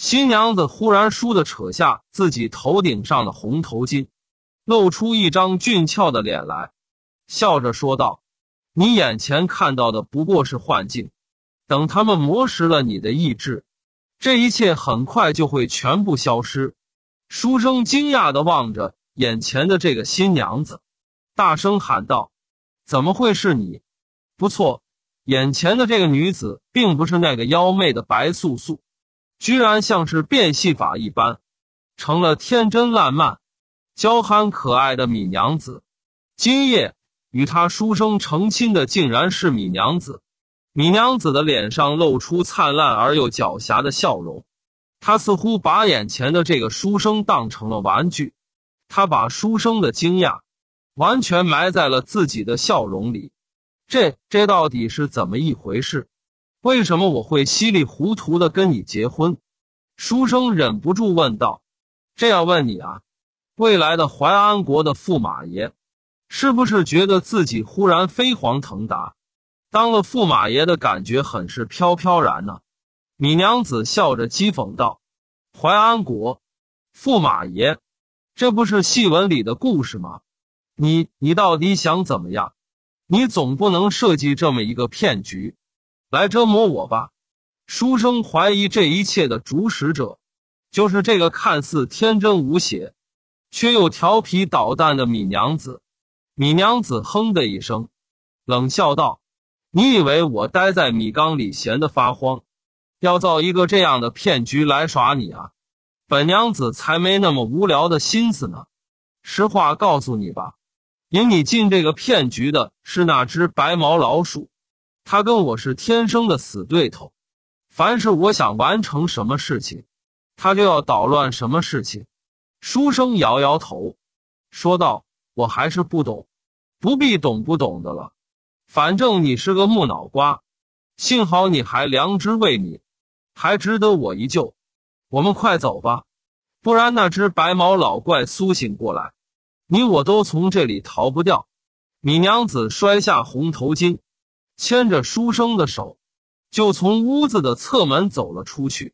新娘子忽然倏地扯下自己头顶上的红头巾，露出一张俊俏的脸来。笑着说道：“你眼前看到的不过是幻境，等他们磨蚀了你的意志，这一切很快就会全部消失。”书生惊讶地望着眼前的这个新娘子，大声喊道：“怎么会是你？”不错，眼前的这个女子并不是那个妖媚的白素素，居然像是变戏法一般，成了天真烂漫、娇憨可爱的米娘子。今夜。与他书生成亲的，竟然是米娘子。米娘子的脸上露出灿烂而又狡黠的笑容，她似乎把眼前的这个书生当成了玩具。她把书生的惊讶完全埋在了自己的笑容里。这这到底是怎么一回事？为什么我会稀里糊涂的跟你结婚？书生忍不住问道：“这样问你啊，未来的淮安国的驸马爷。”是不是觉得自己忽然飞黄腾达，当了驸马爷的感觉很是飘飘然呢？米娘子笑着讥讽道：“淮安国，驸马爷，这不是戏文里的故事吗？你你到底想怎么样？你总不能设计这么一个骗局来折磨我吧？”书生怀疑这一切的主使者，就是这个看似天真无邪，却又调皮捣蛋的米娘子。米娘子哼的一声，冷笑道：“你以为我待在米缸里闲得发慌，要造一个这样的骗局来耍你啊？本娘子才没那么无聊的心思呢。实话告诉你吧，引你进这个骗局的是那只白毛老鼠，他跟我是天生的死对头。凡是我想完成什么事情，他就要捣乱什么事情。”书生摇摇头，说道。我还是不懂，不必懂不懂的了。反正你是个木脑瓜，幸好你还良知未泯，还值得我一救。我们快走吧，不然那只白毛老怪苏醒过来，你我都从这里逃不掉。米娘子摔下红头巾，牵着书生的手，就从屋子的侧门走了出去。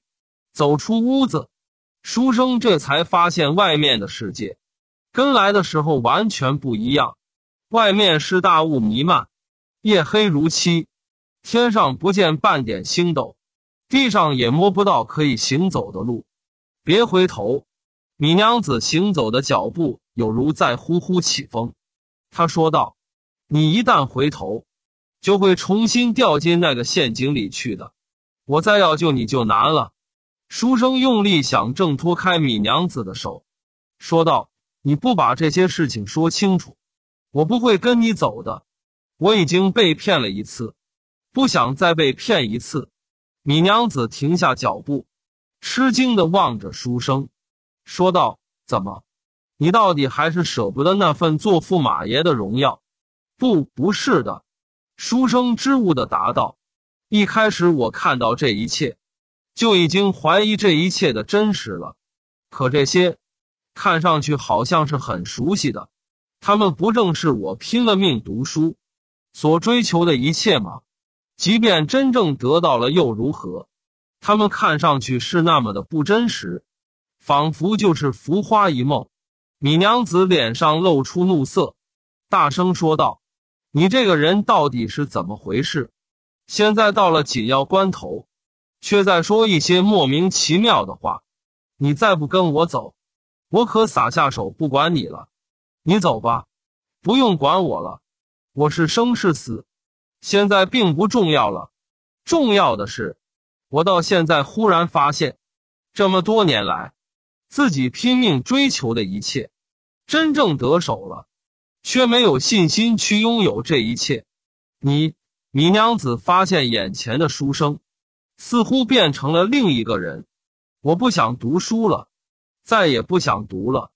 走出屋子，书生这才发现外面的世界。跟来的时候完全不一样，外面是大雾弥漫，夜黑如漆，天上不见半点星斗，地上也摸不到可以行走的路。别回头，米娘子行走的脚步有如在呼呼起风，她说道：“你一旦回头，就会重新掉进那个陷阱里去的。我再要救你就难了。”书生用力想挣脱开米娘子的手，说道。你不把这些事情说清楚，我不会跟你走的。我已经被骗了一次，不想再被骗一次。米娘子停下脚步，吃惊的望着书生，说道：“怎么？你到底还是舍不得那份做驸马爷的荣耀？”“不，不是的。”书生支吾的答道：“一开始我看到这一切，就已经怀疑这一切的真实了。可这些……”看上去好像是很熟悉的，他们不正是我拼了命读书所追求的一切吗？即便真正得到了又如何？他们看上去是那么的不真实，仿佛就是浮花一梦。米娘子脸上露出怒色，大声说道：“你这个人到底是怎么回事？现在到了紧要关头，却在说一些莫名其妙的话。你再不跟我走！”我可撒下手不管你了，你走吧，不用管我了。我是生是死，现在并不重要了。重要的是，我到现在忽然发现，这么多年来，自己拼命追求的一切，真正得手了，却没有信心去拥有这一切。你，米娘子发现眼前的书生，似乎变成了另一个人。我不想读书了。再也不想读了，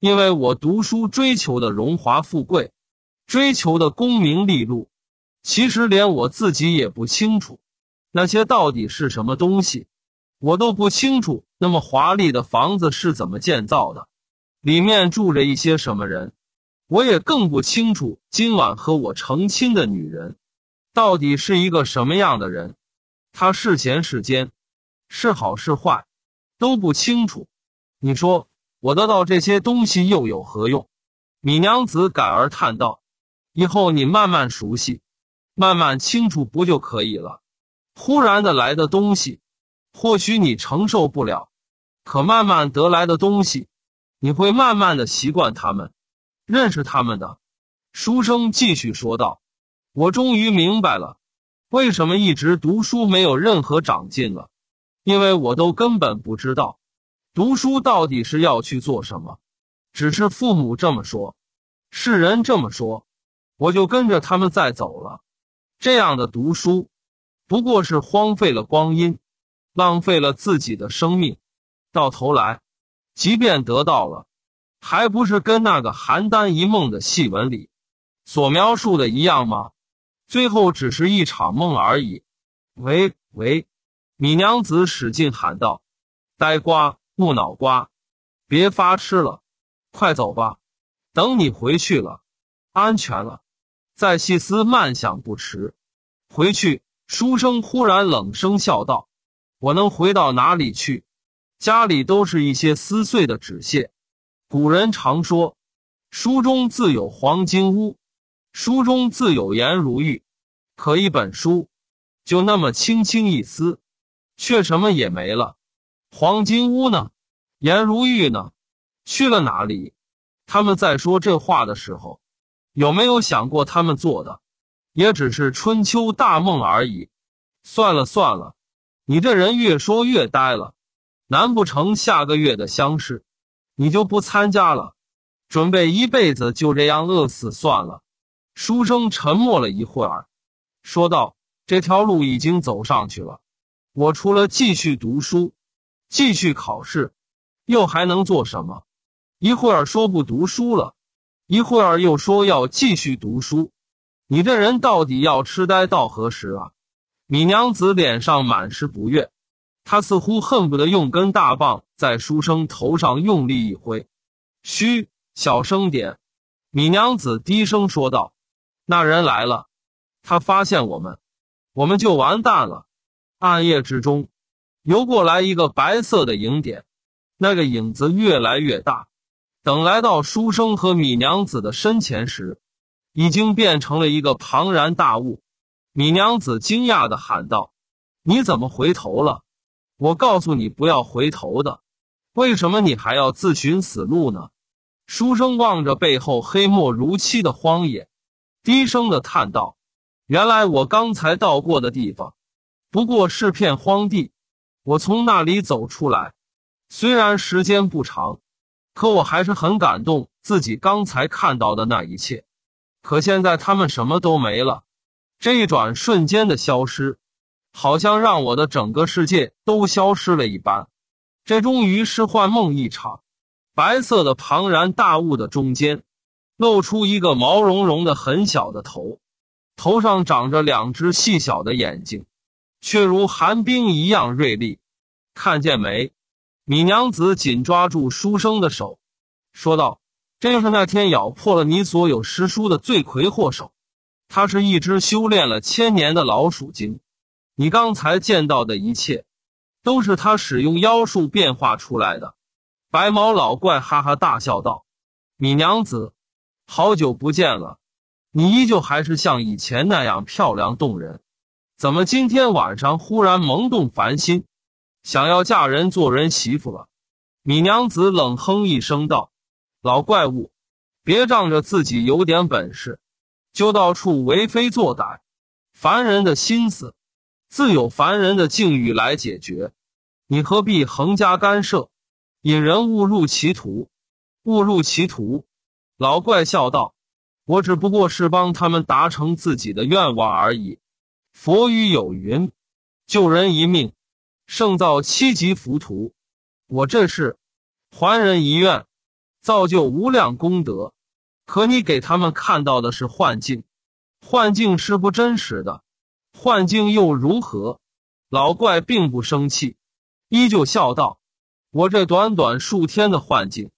因为我读书追求的荣华富贵，追求的功名利禄，其实连我自己也不清楚那些到底是什么东西。我都不清楚那么华丽的房子是怎么建造的，里面住着一些什么人，我也更不清楚今晚和我成亲的女人到底是一个什么样的人，她是贤是奸，是好是坏，都不清楚。你说我得到这些东西又有何用？米娘子改而叹道：“以后你慢慢熟悉，慢慢清楚不就可以了？忽然的来的东西，或许你承受不了；可慢慢得来的东西，你会慢慢的习惯他们，认识他们的。”书生继续说道：“我终于明白了，为什么一直读书没有任何长进了，因为我都根本不知道。”读书到底是要去做什么？只是父母这么说，世人这么说，我就跟着他们再走了。这样的读书，不过是荒废了光阴，浪费了自己的生命。到头来，即便得到了，还不是跟那个邯郸一梦的戏文里所描述的一样吗？最后只是一场梦而已。喂喂，米娘子使劲喊道：“呆瓜！”木脑瓜，别发痴了，快走吧。等你回去了，安全了，再细思慢想不迟。回去，书生忽然冷声笑道：“我能回到哪里去？家里都是一些撕碎的纸屑。古人常说，书中自有黄金屋，书中自有颜如玉。可一本书，就那么轻轻一撕，却什么也没了。”黄金屋呢？颜如玉呢？去了哪里？他们在说这话的时候，有没有想过他们做的也只是春秋大梦而已？算了算了，你这人越说越呆了。难不成下个月的乡试，你就不参加了？准备一辈子就这样饿死算了？书生沉默了一会儿，说道：“这条路已经走上去了，我除了继续读书。”继续考试，又还能做什么？一会儿说不读书了，一会儿又说要继续读书。你这人到底要痴呆到何时啊？米娘子脸上满是不悦，她似乎恨不得用根大棒在书生头上用力一挥。嘘，小声点。”米娘子低声说道，“那人来了，他发现我们，我们就完蛋了。暗夜之中。”游过来一个白色的影点，那个影子越来越大。等来到书生和米娘子的身前时，已经变成了一个庞然大物。米娘子惊讶的喊道：“你怎么回头了？我告诉你不要回头的，为什么你还要自寻死路呢？”书生望着背后黑墨如漆的荒野，低声的叹道：“原来我刚才到过的地方，不过是片荒地。”我从那里走出来，虽然时间不长，可我还是很感动自己刚才看到的那一切。可现在他们什么都没了，这一转瞬间的消失，好像让我的整个世界都消失了一般。这终于是幻梦一场。白色的庞然大物的中间，露出一个毛茸茸的很小的头，头上长着两只细小的眼睛。却如寒冰一样锐利，看见没？米娘子紧抓住书生的手，说道：“这就是那天咬破了你所有诗书的罪魁祸首，他是一只修炼了千年的老鼠精。你刚才见到的一切，都是他使用妖术变化出来的。”白毛老怪哈哈大笑道：“米娘子，好久不见了，你依旧还是像以前那样漂亮动人。”怎么今天晚上忽然萌动凡心，想要嫁人做人媳妇了？米娘子冷哼一声道：“老怪物，别仗着自己有点本事，就到处为非作歹。凡人的心思，自有凡人的境遇来解决，你何必横加干涉，引人误入歧途？误入歧途。”老怪笑道：“我只不过是帮他们达成自己的愿望而已。”佛语有云：“救人一命，胜造七级浮屠。”我这是还人一愿，造就无量功德。可你给他们看到的是幻境，幻境是不真实的。幻境又如何？老怪并不生气，依旧笑道：“我这短短数天的幻境，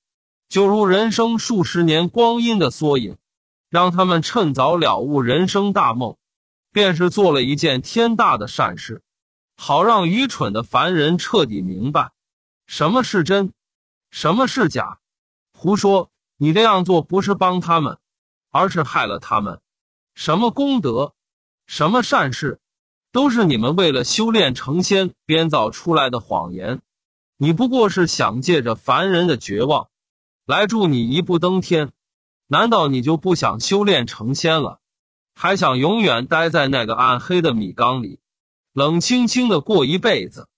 就如人生数十年光阴的缩影，让他们趁早了悟人生大梦。”便是做了一件天大的善事，好让愚蠢的凡人彻底明白什么是真，什么是假。胡说！你这样做不是帮他们，而是害了他们。什么功德，什么善事，都是你们为了修炼成仙编造出来的谎言。你不过是想借着凡人的绝望来助你一步登天。难道你就不想修炼成仙了？还想永远待在那个暗黑的米缸里，冷清清的过一辈子？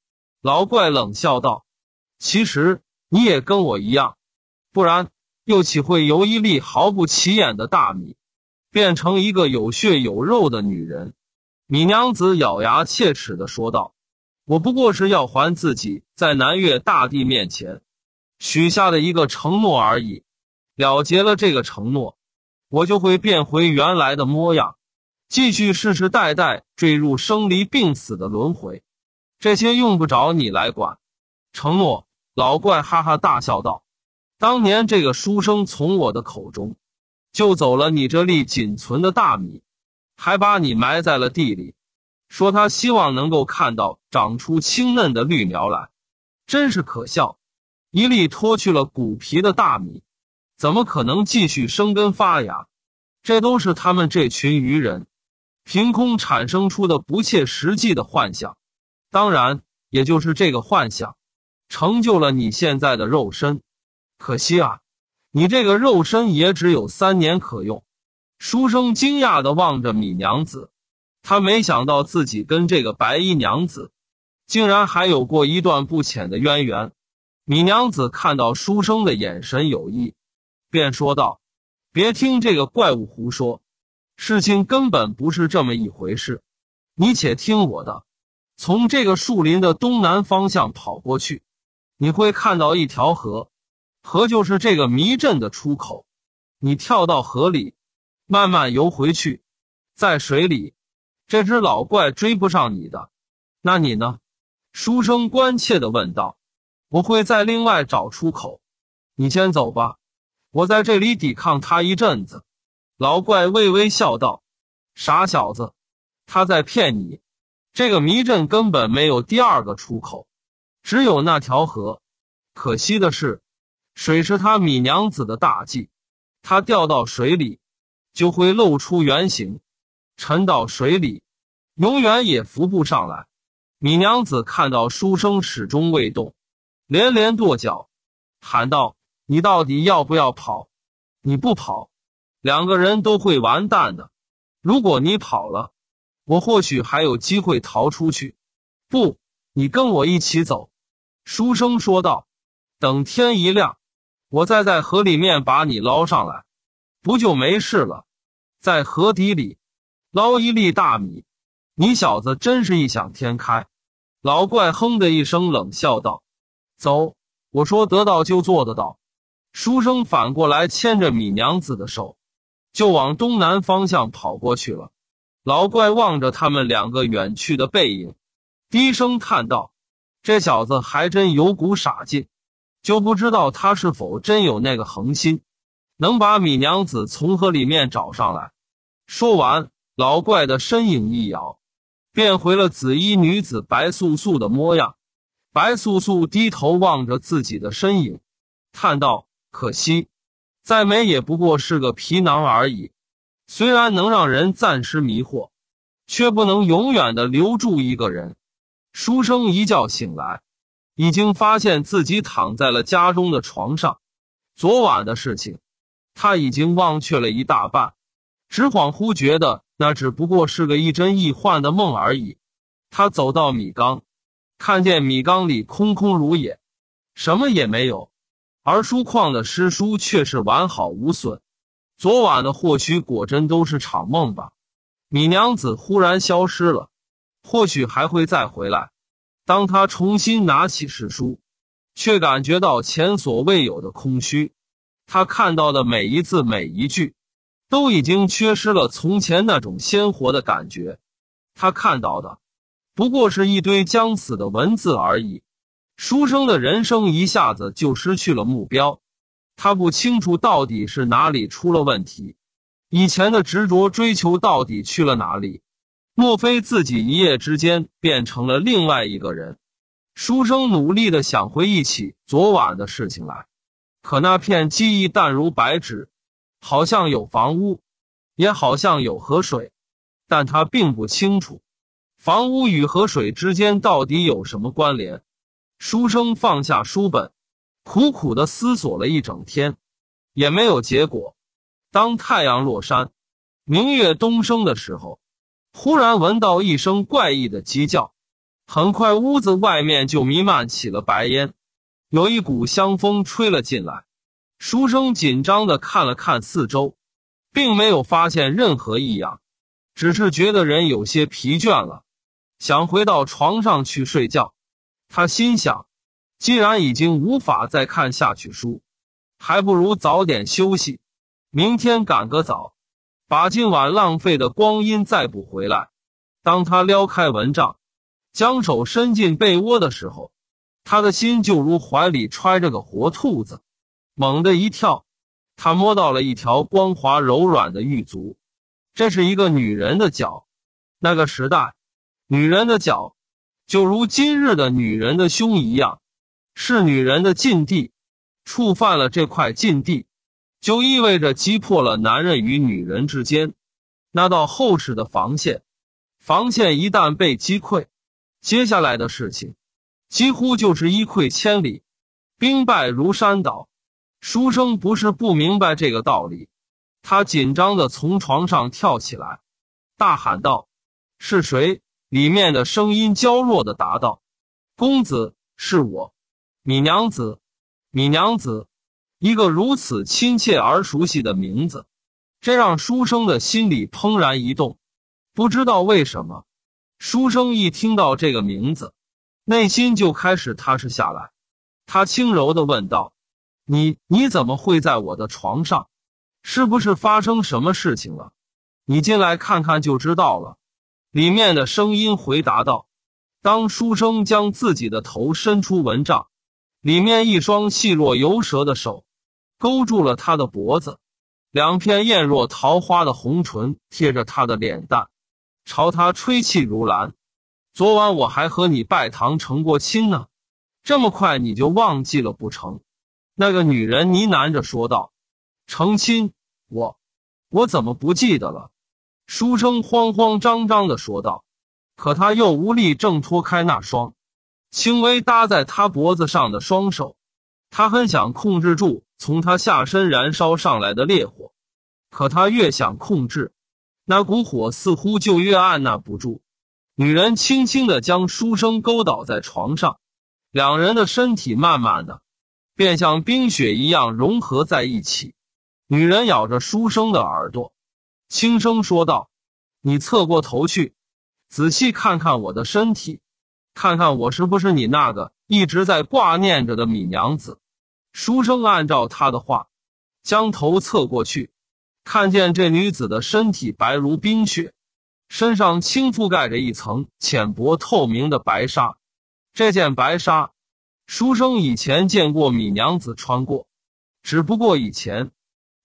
老怪冷笑道：“其实你也跟我一样，不然又岂会由一粒毫不起眼的大米，变成一个有血有肉的女人？”米娘子咬牙切齿的说道：“我不过是要还自己在南岳大帝面前许下的一个承诺而已，了结了这个承诺。”我就会变回原来的模样，继续世世代代坠入生离病死的轮回。这些用不着你来管。承诺老怪哈哈大笑道：“当年这个书生从我的口中，救走了你这粒仅存的大米，还把你埋在了地里，说他希望能够看到长出青嫩的绿苗来。真是可笑，一粒脱去了骨皮的大米。”怎么可能继续生根发芽？这都是他们这群愚人凭空产生出的不切实际的幻想。当然，也就是这个幻想，成就了你现在的肉身。可惜啊，你这个肉身也只有三年可用。书生惊讶的望着米娘子，他没想到自己跟这个白衣娘子竟然还有过一段不浅的渊源。米娘子看到书生的眼神有异。便说道：“别听这个怪物胡说，事情根本不是这么一回事。你且听我的，从这个树林的东南方向跑过去，你会看到一条河，河就是这个迷阵的出口。你跳到河里，慢慢游回去，在水里，这只老怪追不上你的。那你呢？”书生关切的问道：“我会再另外找出口。你先走吧。”我在这里抵抗他一阵子，老怪微微笑道：“傻小子，他在骗你。这个迷阵根本没有第二个出口，只有那条河。可惜的是，水是他米娘子的大忌，他掉到水里就会露出原形，沉到水里永远也浮不上来。”米娘子看到书生始终未动，连连跺脚，喊道。你到底要不要跑？你不跑，两个人都会完蛋的。如果你跑了，我或许还有机会逃出去。不，你跟我一起走。”书生说道，“等天一亮，我再在河里面把你捞上来，不就没事了？在河底里捞一粒大米，你小子真是异想天开。”老怪哼的一声冷笑道，“走，我说得到就做得到。”书生反过来牵着米娘子的手，就往东南方向跑过去了。老怪望着他们两个远去的背影，低声叹道：“这小子还真有股傻劲，就不知道他是否真有那个恒心，能把米娘子从河里面找上来。”说完，老怪的身影一摇，变回了紫衣女子白素素的模样。白素素低头望着自己的身影，叹道。可惜，再美也不过是个皮囊而已。虽然能让人暂时迷惑，却不能永远的留住一个人。书生一觉醒来，已经发现自己躺在了家中的床上。昨晚的事情，他已经忘却了一大半，只恍惚觉得那只不过是个亦真亦幻的梦而已。他走到米缸，看见米缸里空空如也，什么也没有。而书框的诗书却是完好无损，昨晚的或许果真都是场梦吧。米娘子忽然消失了，或许还会再回来。当他重新拿起诗书，却感觉到前所未有的空虚。他看到的每一字每一句，都已经缺失了从前那种鲜活的感觉。他看到的，不过是一堆将死的文字而已。书生的人生一下子就失去了目标，他不清楚到底是哪里出了问题，以前的执着追求到底去了哪里？莫非自己一夜之间变成了另外一个人？书生努力的想回忆起昨晚的事情来，可那片记忆淡如白纸，好像有房屋，也好像有河水，但他并不清楚房屋与河水之间到底有什么关联。书生放下书本，苦苦的思索了一整天，也没有结果。当太阳落山，明月东升的时候，忽然闻到一声怪异的鸡叫，很快屋子外面就弥漫起了白烟，有一股香风吹了进来。书生紧张的看了看四周，并没有发现任何异样，只是觉得人有些疲倦了，想回到床上去睡觉。他心想，既然已经无法再看下去书，还不如早点休息，明天赶个早，把今晚浪费的光阴再补回来。当他撩开蚊帐，将手伸进被窝的时候，他的心就如怀里揣着个活兔子，猛地一跳。他摸到了一条光滑柔软的玉足，这是一个女人的脚。那个时代，女人的脚。就如今日的女人的胸一样，是女人的禁地，触犯了这块禁地，就意味着击破了男人与女人之间那道厚实的防线。防线一旦被击溃，接下来的事情几乎就是一溃千里，兵败如山倒。书生不是不明白这个道理，他紧张的从床上跳起来，大喊道：“是谁？”里面的声音娇弱的答道：“公子是我，米娘子，米娘子，一个如此亲切而熟悉的名字，这让书生的心里怦然一动。不知道为什么，书生一听到这个名字，内心就开始踏实下来。他轻柔的问道：‘你你怎么会在我的床上？是不是发生什么事情了？你进来看看就知道了。’”里面的声音回答道：“当书生将自己的头伸出蚊帐，里面一双细若游蛇的手勾住了他的脖子，两片艳若桃花的红唇贴着他的脸蛋，朝他吹气如兰。昨晚我还和你拜堂成过亲呢，这么快你就忘记了不成？”那个女人呢喃着说道：“成亲，我，我怎么不记得了？”书生慌慌张张的说道：“可他又无力挣脱开那双，轻微搭在他脖子上的双手。他很想控制住从他下身燃烧上来的烈火，可他越想控制，那股火似乎就越按捺不住。女人轻轻的将书生勾倒在床上，两人的身体慢慢的，便像冰雪一样融合在一起。女人咬着书生的耳朵。”轻声说道：“你侧过头去，仔细看看我的身体，看看我是不是你那个一直在挂念着的米娘子。”书生按照他的话，将头侧过去，看见这女子的身体白如冰雪，身上轻覆盖着一层浅薄透明的白纱。这件白纱，书生以前见过米娘子穿过，只不过以前。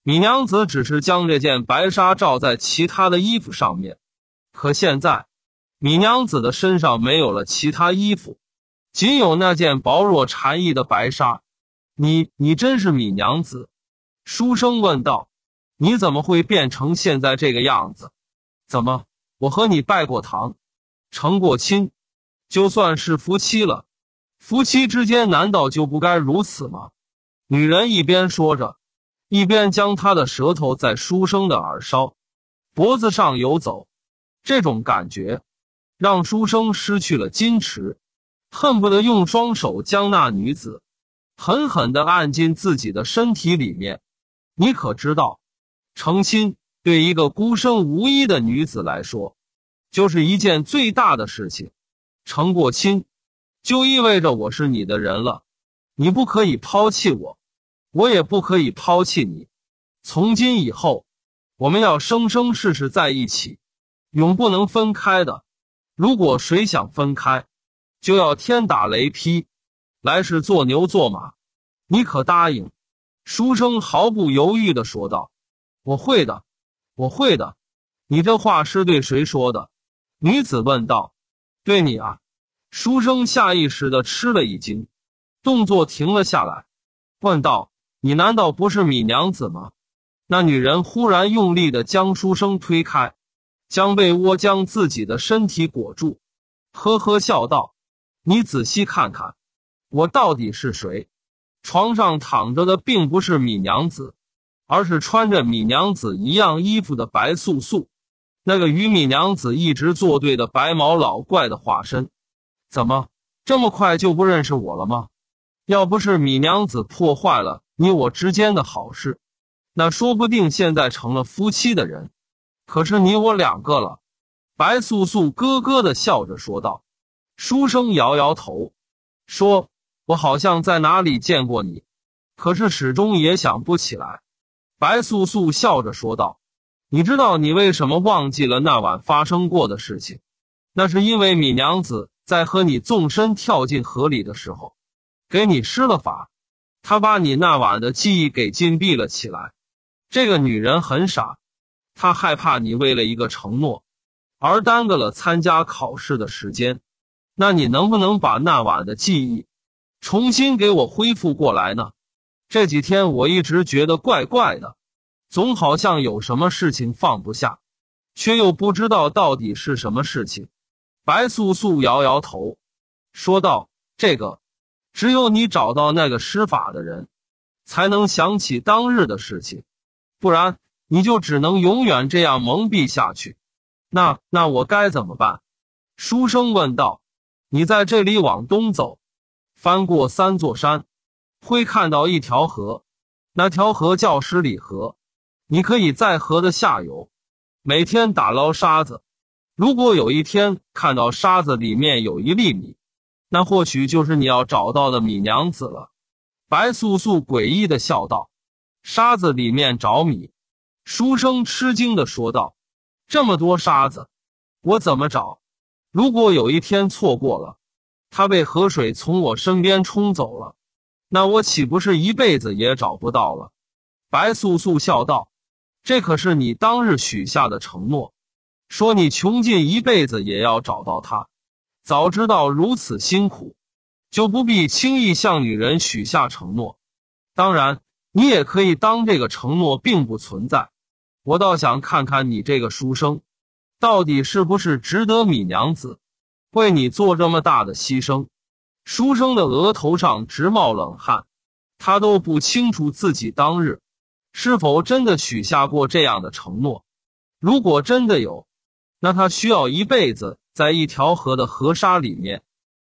米娘子只是将这件白纱罩在其他的衣服上面，可现在米娘子的身上没有了其他衣服，仅有那件薄若蝉翼的白纱。你，你真是米娘子？书生问道。你怎么会变成现在这个样子？怎么，我和你拜过堂，成过亲，就算是夫妻了，夫妻之间难道就不该如此吗？女人一边说着。一边将他的舌头在书生的耳梢、脖子上游走，这种感觉让书生失去了矜持，恨不得用双手将那女子狠狠的按进自己的身体里面。你可知道，成亲对一个孤身无依的女子来说，就是一件最大的事情。成过亲，就意味着我是你的人了，你不可以抛弃我。我也不可以抛弃你，从今以后，我们要生生世世在一起，永不能分开的。如果谁想分开，就要天打雷劈，来世做牛做马。你可答应？”书生毫不犹豫地说道，“我会的，我会的。”你这话是对谁说的？”女子问道。“对你啊。”书生下意识地吃了一惊，动作停了下来，问道。你难道不是米娘子吗？那女人忽然用力的将书生推开，将被窝将自己的身体裹住，呵呵笑道：“你仔细看看，我到底是谁？床上躺着的并不是米娘子，而是穿着米娘子一样衣服的白素素，那个与米娘子一直作对的白毛老怪的化身。怎么这么快就不认识我了吗？要不是米娘子破坏了。”你我之间的好事，那说不定现在成了夫妻的人，可是你我两个了。”白素素咯咯的笑着说道。书生摇摇头，说：“我好像在哪里见过你，可是始终也想不起来。”白素素笑着说道：“你知道你为什么忘记了那晚发生过的事情？那是因为米娘子在和你纵身跳进河里的时候，给你施了法。”他把你那晚的记忆给禁闭了起来。这个女人很傻，她害怕你为了一个承诺而耽搁了参加考试的时间。那你能不能把那晚的记忆重新给我恢复过来呢？这几天我一直觉得怪怪的，总好像有什么事情放不下，却又不知道到底是什么事情。白素素摇摇头，说道：“这个。”只有你找到那个施法的人，才能想起当日的事情，不然你就只能永远这样蒙蔽下去。那那我该怎么办？书生问道。你在这里往东走，翻过三座山，会看到一条河，那条河叫十里河。你可以在河的下游，每天打捞沙子。如果有一天看到沙子里面有一粒米。那或许就是你要找到的米娘子了，白素素诡异的笑道：“沙子里面找米？”书生吃惊的说道：“这么多沙子，我怎么找？如果有一天错过了，他被河水从我身边冲走了，那我岂不是一辈子也找不到了？”白素素笑道：“这可是你当日许下的承诺，说你穷尽一辈子也要找到他。”早知道如此辛苦，就不必轻易向女人许下承诺。当然，你也可以当这个承诺并不存在。我倒想看看你这个书生，到底是不是值得米娘子为你做这么大的牺牲。书生的额头上直冒冷汗，他都不清楚自己当日是否真的许下过这样的承诺。如果真的有，那他需要一辈子。在一条河的河沙里面，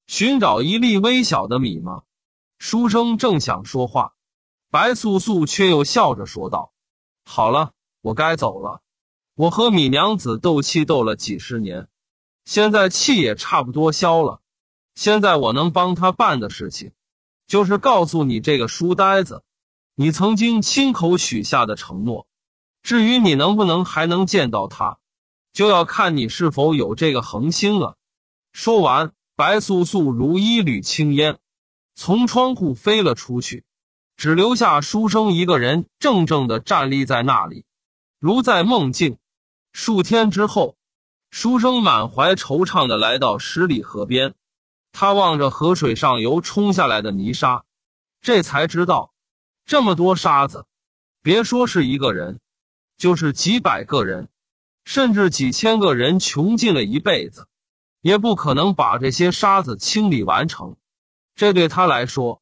寻找一粒微小的米吗？书生正想说话，白素素却又笑着说道：“好了，我该走了。我和米娘子斗气斗了几十年，现在气也差不多消了。现在我能帮他办的事情，就是告诉你这个书呆子，你曾经亲口许下的承诺。至于你能不能还能见到他。”就要看你是否有这个恒心了。说完，白素素如一缕青烟，从窗户飞了出去，只留下书生一个人怔怔的站立在那里，如在梦境。数天之后，书生满怀惆怅的来到十里河边，他望着河水上游冲下来的泥沙，这才知道，这么多沙子，别说是一个人，就是几百个人。甚至几千个人穷尽了一辈子，也不可能把这些沙子清理完成。这对他来说，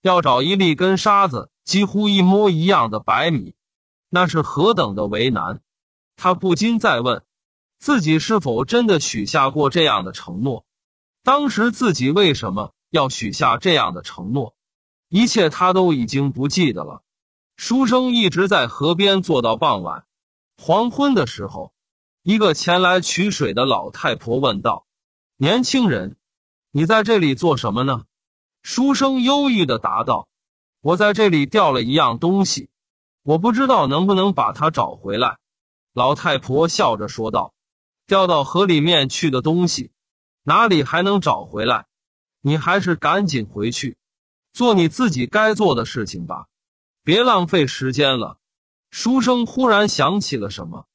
要找一粒跟沙子几乎一模一样的白米，那是何等的为难！他不禁在问自己：是否真的许下过这样的承诺？当时自己为什么要许下这样的承诺？一切他都已经不记得了。书生一直在河边坐到傍晚，黄昏的时候。一个前来取水的老太婆问道：“年轻人，你在这里做什么呢？”书生忧郁的答道：“我在这里钓了一样东西，我不知道能不能把它找回来。”老太婆笑着说道：“掉到河里面去的东西，哪里还能找回来？你还是赶紧回去，做你自己该做的事情吧，别浪费时间了。”书生忽然想起了什么，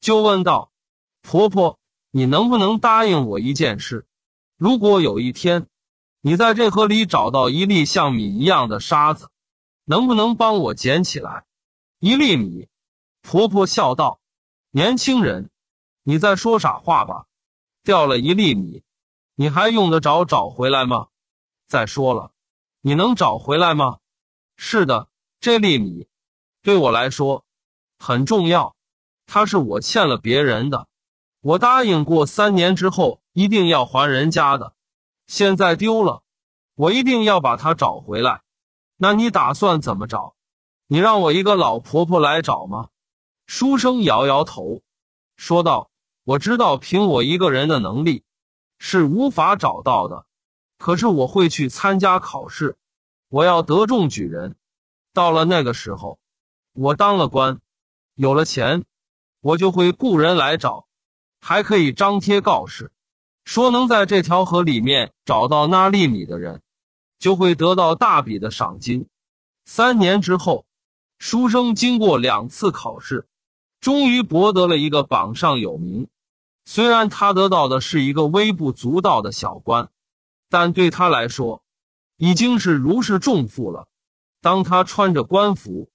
就问道。婆婆，你能不能答应我一件事？如果有一天，你在这河里找到一粒像米一样的沙子，能不能帮我捡起来？一粒米。婆婆笑道：“年轻人，你在说傻话吧？掉了一粒米，你还用得着找回来吗？再说了，你能找回来吗？”是的，这粒米对我来说很重要，它是我欠了别人的。我答应过三年之后一定要还人家的，现在丢了，我一定要把它找回来。那你打算怎么找？你让我一个老婆婆来找吗？书生摇摇头，说道：“我知道，凭我一个人的能力是无法找到的。可是我会去参加考试，我要得中举人。到了那个时候，我当了官，有了钱，我就会雇人来找。”还可以张贴告示，说能在这条河里面找到那粒米的人，就会得到大笔的赏金。三年之后，书生经过两次考试，终于博得了一个榜上有名。虽然他得到的是一个微不足道的小官，但对他来说已经是如释重负了。当他穿着官服，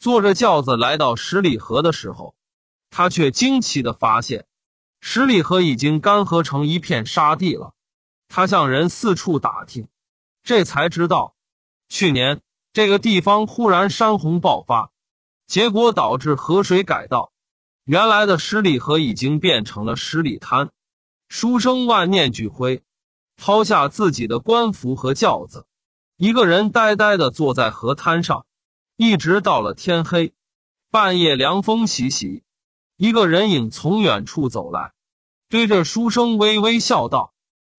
坐着轿子来到十里河的时候，他却惊奇的发现。十里河已经干涸成一片沙地了，他向人四处打听，这才知道，去年这个地方忽然山洪爆发，结果导致河水改道，原来的十里河已经变成了十里滩。书生万念俱灰，抛下自己的官服和轿子，一个人呆呆的坐在河滩上，一直到了天黑。半夜凉风习习。一个人影从远处走来，对着书生微微笑道：“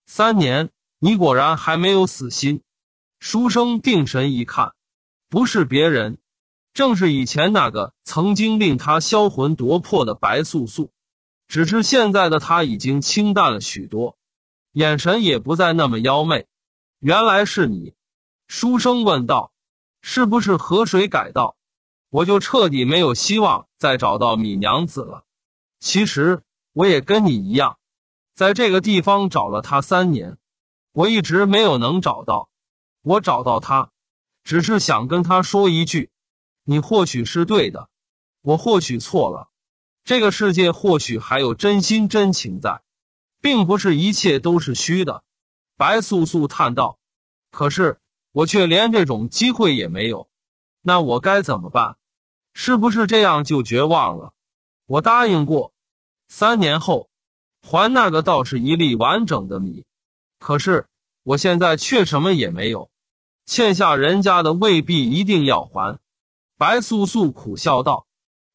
三年，你果然还没有死心。”书生定神一看，不是别人，正是以前那个曾经令他销魂夺魄的白素素，只是现在的他已经清淡了许多，眼神也不再那么妖媚。原来是你，书生问道：“是不是河水改道？”我就彻底没有希望再找到米娘子了。其实我也跟你一样，在这个地方找了他三年，我一直没有能找到。我找到他，只是想跟他说一句：你或许是对的，我或许错了。这个世界或许还有真心真情在，并不是一切都是虚的。白素素叹道：“可是我却连这种机会也没有，那我该怎么办？”是不是这样就绝望了？我答应过，三年后还那个道士一粒完整的米。可是我现在却什么也没有，欠下人家的未必一定要还。白素素苦笑道：“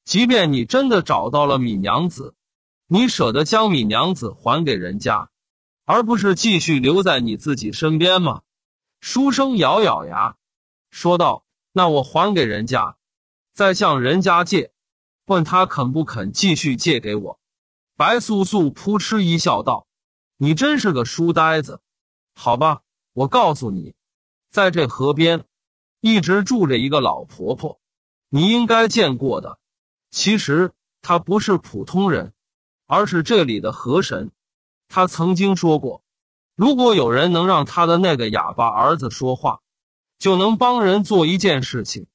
即便你真的找到了米娘子，你舍得将米娘子还给人家，而不是继续留在你自己身边吗？”书生咬咬牙，说道：“那我还给人家。”再向人家借，问他肯不肯继续借给我？白素素扑哧一笑，道：“你真是个书呆子，好吧，我告诉你，在这河边一直住着一个老婆婆，你应该见过的。其实她不是普通人，而是这里的河神。她曾经说过，如果有人能让他的那个哑巴儿子说话，就能帮人做一件事情。”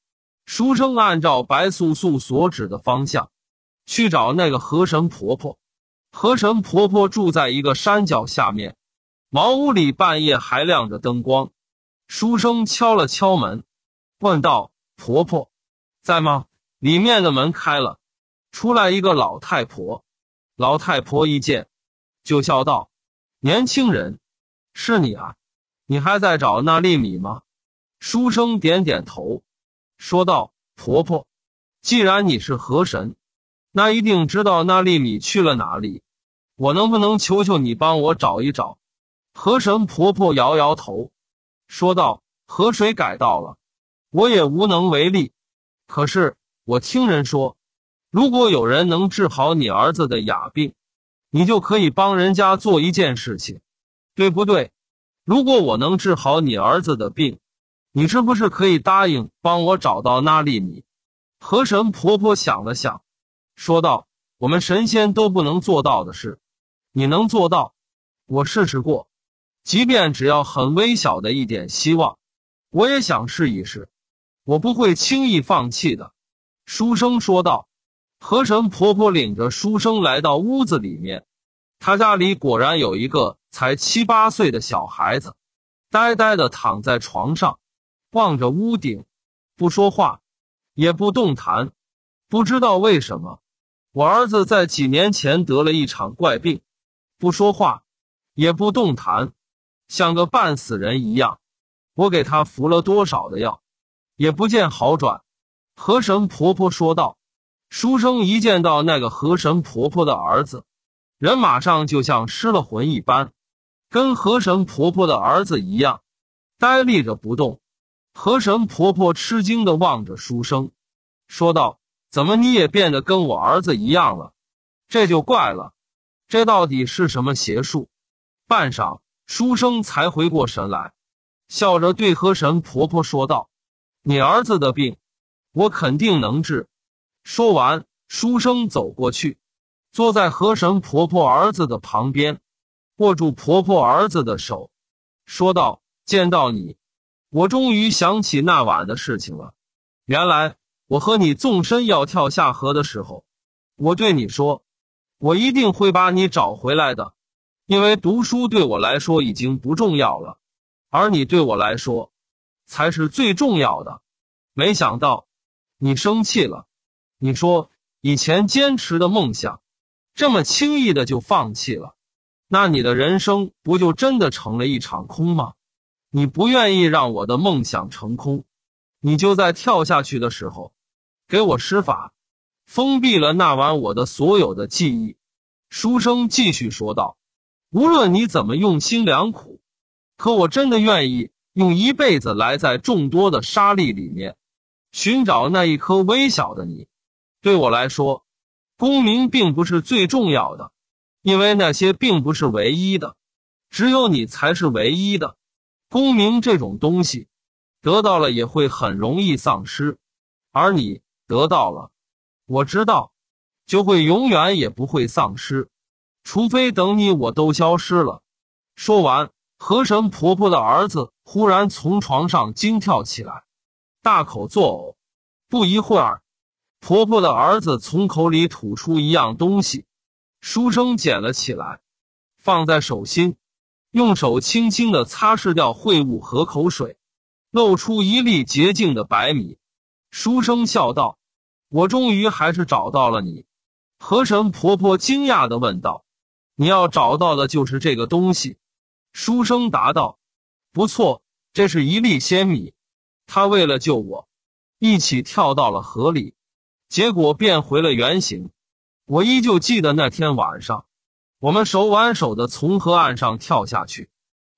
书生按照白素素所指的方向，去找那个河神婆婆。河神婆婆住在一个山脚下面，茅屋里半夜还亮着灯光。书生敲了敲门，问道：“婆婆，在吗？”里面的门开了，出来一个老太婆。老太婆一见，就笑道：“年轻人，是你啊！你还在找那粒米吗？”书生点点头。说道：“婆婆，既然你是河神，那一定知道那粒米去了哪里。我能不能求求你帮我找一找？”河神婆婆摇摇头，说道：“河水改道了，我也无能为力。可是我听人说，如果有人能治好你儿子的哑病，你就可以帮人家做一件事情，对不对？如果我能治好你儿子的病。”你是不是可以答应帮我找到那粒米？河神婆婆想了想，说道：“我们神仙都不能做到的事，你能做到？我试试过，即便只要很微小的一点希望，我也想试一试。我不会轻易放弃的。”书生说道。河神婆婆领着书生来到屋子里面，他家里果然有一个才七八岁的小孩子，呆呆的躺在床上。望着屋顶，不说话，也不动弹。不知道为什么，我儿子在几年前得了一场怪病，不说话，也不动弹，像个半死人一样。我给他服了多少的药，也不见好转。河神婆婆说道：“书生一见到那个河神婆婆的儿子，人马上就像失了魂一般，跟河神婆婆的儿子一样，呆立着不动。”河神婆婆吃惊的望着书生，说道：“怎么你也变得跟我儿子一样了？这就怪了，这到底是什么邪术？”半晌，书生才回过神来，笑着对河神婆婆说道：“你儿子的病，我肯定能治。”说完，书生走过去，坐在河神婆婆儿子的旁边，握住婆婆儿子的手，说道：“见到你。”我终于想起那晚的事情了。原来我和你纵身要跳下河的时候，我对你说：“我一定会把你找回来的。”因为读书对我来说已经不重要了，而你对我来说才是最重要的。没想到你生气了，你说：“以前坚持的梦想，这么轻易的就放弃了，那你的人生不就真的成了一场空吗？”你不愿意让我的梦想成空，你就在跳下去的时候，给我施法，封闭了那晚我的所有的记忆。书生继续说道：“无论你怎么用心良苦，可我真的愿意用一辈子来在众多的沙砾里面，寻找那一颗微小的你。对我来说，功名并不是最重要的，因为那些并不是唯一的，只有你才是唯一的。”功名这种东西，得到了也会很容易丧失，而你得到了，我知道，就会永远也不会丧失，除非等你我都消失了。说完，河神婆婆的儿子忽然从床上惊跳起来，大口作呕。不一会儿，婆婆的儿子从口里吐出一样东西，书生捡了起来，放在手心。用手轻轻的擦拭掉秽物和口水，露出一粒洁净的白米。书生笑道：“我终于还是找到了你。”河神婆婆惊讶的问道：“你要找到的就是这个东西？”书生答道：“不错，这是一粒仙米。他为了救我，一起跳到了河里，结果变回了原形。我依旧记得那天晚上。”我们手挽手的从河岸上跳下去，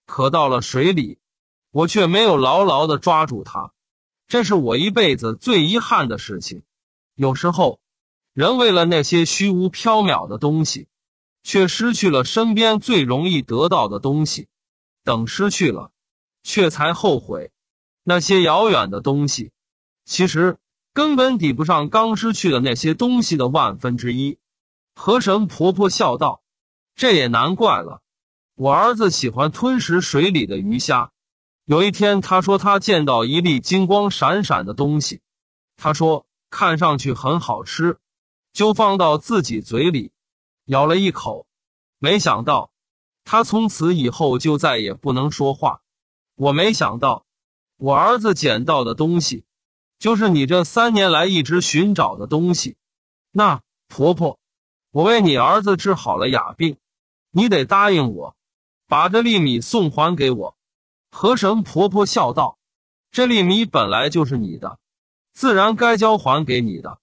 可到了水里，我却没有牢牢的抓住他。这是我一辈子最遗憾的事情。有时候，人为了那些虚无缥缈的东西，却失去了身边最容易得到的东西。等失去了，却才后悔那些遥远的东西，其实根本抵不上刚失去的那些东西的万分之一。河神婆婆笑道。这也难怪了，我儿子喜欢吞食水里的鱼虾。有一天，他说他见到一粒金光闪闪的东西，他说看上去很好吃，就放到自己嘴里，咬了一口。没想到，他从此以后就再也不能说话。我没想到，我儿子捡到的东西，就是你这三年来一直寻找的东西。那婆婆。我为你儿子治好了哑病，你得答应我，把这粒米送还给我。”河神婆婆笑道，“这粒米本来就是你的，自然该交还给你的。”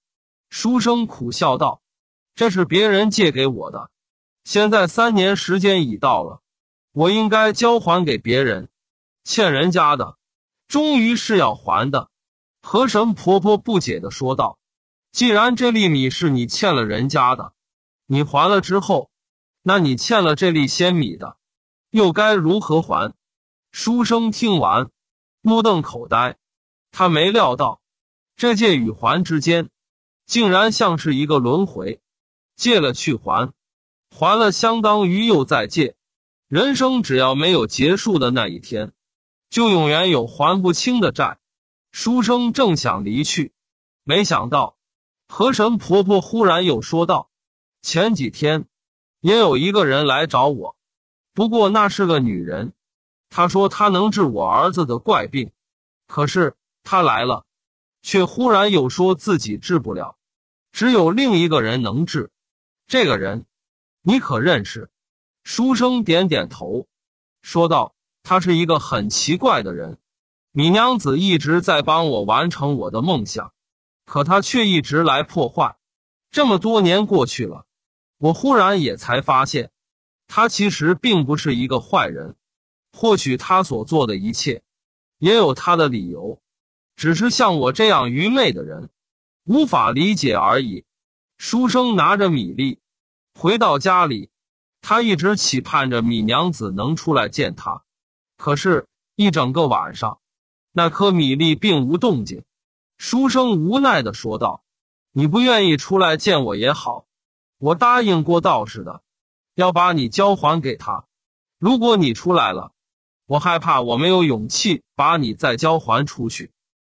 书生苦笑道，“这是别人借给我的，现在三年时间已到了，我应该交还给别人，欠人家的，终于是要还的。”河神婆婆不解的说道，“既然这粒米是你欠了人家的。”你还了之后，那你欠了这粒仙米的，又该如何还？书生听完，目瞪口呆。他没料到，这借与还之间，竟然像是一个轮回。借了去还，还了相当于又再借。人生只要没有结束的那一天，就永远有还不清的债。书生正想离去，没想到河神婆婆忽然又说道。前几天，也有一个人来找我，不过那是个女人。她说她能治我儿子的怪病，可是她来了，却忽然又说自己治不了，只有另一个人能治。这个人，你可认识？书生点点头，说道：“他是一个很奇怪的人。米娘子一直在帮我完成我的梦想，可他却一直来破坏。这么多年过去了。”我忽然也才发现，他其实并不是一个坏人。或许他所做的一切，也有他的理由，只是像我这样愚昧的人，无法理解而已。书生拿着米粒回到家里，他一直期盼着米娘子能出来见他。可是，一整个晚上，那颗米粒并无动静。书生无奈的说道：“你不愿意出来见我也好。”我答应过道士的，要把你交还给他。如果你出来了，我害怕我没有勇气把你再交还出去。